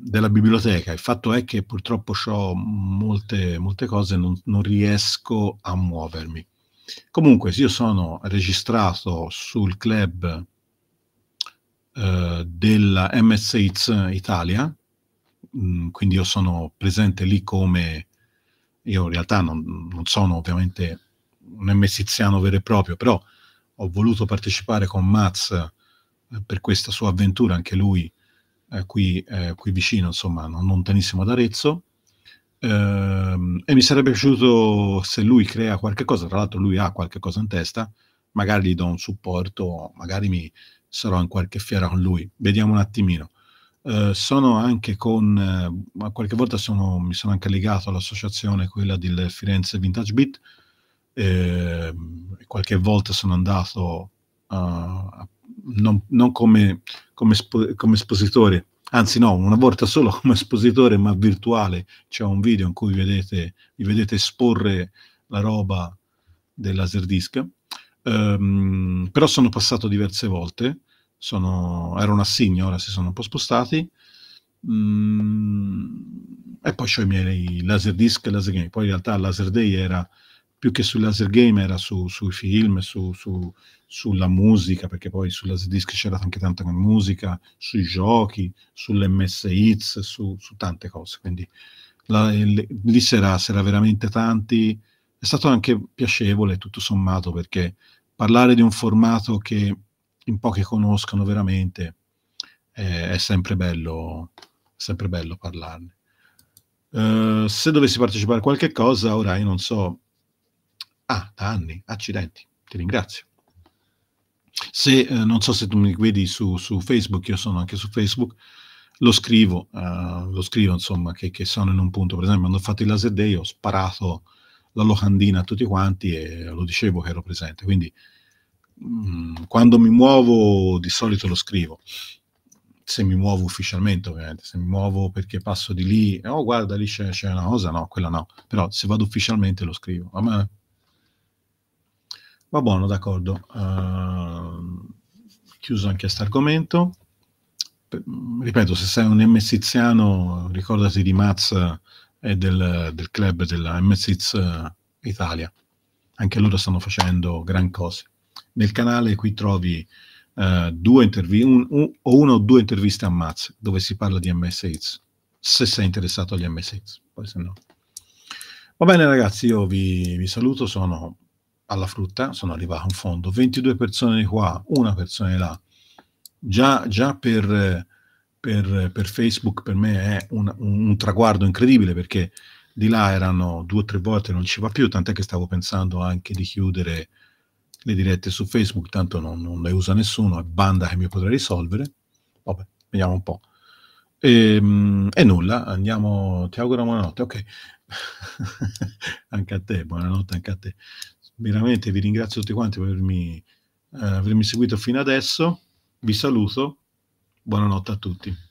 della, biblioteca. Il fatto è che purtroppo ho molte, molte cose, non, non riesco a muovermi. Comunque, se io sono registrato sul club eh, della MSX Italia, mm, quindi io sono presente lì come, io in realtà non, non sono ovviamente un MSXiano vero e proprio, però ho voluto partecipare con Maz eh, per questa sua avventura, anche lui eh, qui, eh, qui, vicino, insomma, non lontanissimo da Arezzo. Ehm, e mi sarebbe piaciuto se lui crea qualche cosa, tra l'altro lui ha qualche cosa in testa, magari gli do un supporto, magari mi, sarò in qualche fiera con lui, vediamo un attimino. Eh, sono anche con, eh, qualche volta sono, mi sono anche legato all'associazione, quella del Firenze Vintage Beat, eh, qualche volta sono andato uh, non, non, come, come, espo, come espositore, anzi no, una volta solo come espositore, ma virtuale. C'è un video in cui vedete, vi vedete esporre la roba del Laserdisc. Um, ehm, però sono passato diverse volte sono, erano a Signo, ora si sono un po' spostati. Mm, e poi ho i miei Laserdisc e Lasergame. Poi in realtà Laser Day era più che sul game, era su, sui film, su, su, sulla musica, perché poi sul Laserdisc c'era anche tanta musica, sui giochi, sull'MS Hits, su, tante cose. Quindi la, le, lì c'era, era veramente tanti. È stato anche piacevole tutto sommato perché parlare di un formato che in pochi conoscono veramente, eh, è sempre bello, sempre bello parlarne. Uh, se dovessi partecipare a qualche cosa, ora io non so. Ah, da anni, accidenti, ti ringrazio. Se, eh, non so se tu mi vedi su, su, Facebook, io sono anche su Facebook, lo scrivo, uh, lo scrivo insomma che, che, sono in un punto, per esempio quando ho fatto il laser day ho sparato la locandina a tutti quanti e lo dicevo che ero presente, quindi Mm, quando mi muovo di solito lo scrivo se mi muovo ufficialmente ovviamente, se mi muovo perché passo di lì, oh guarda lì c'è, una cosa, no, quella no, però se vado ufficialmente lo scrivo. Ma... Va buono, d'accordo. Uh, chiuso anche questo argomento. Ripeto, se sei un MSiziano, ricordati di Maz e del, del club della MSiz Italia. Anche loro stanno facendo gran cose. Nel canale qui trovi uh, due interviste, un, un, o una o due interviste a Maz, dove si parla di MS-AIDS, se sei interessato agli MS-AIDS, poi se no. Va bene ragazzi, io vi, vi saluto, sono alla frutta, sono arrivato in fondo, 22 persone di qua, una persona di là, già, già per, per, per, Facebook per me è un, un, traguardo incredibile perché di là erano due o tre volte, non ci va più, tant'è che stavo pensando anche di chiudere le dirette su Facebook, tanto non, non le usa nessuno, è banda che mi potrei risolvere. Vabbè, vediamo un po'. E, ehm, e nulla, andiamo, ti auguro buonanotte, ok. anche a te, buonanotte anche a te. Veramente vi ringrazio tutti quanti per avermi, eh, avermi seguito fino adesso, vi saluto, buonanotte a tutti.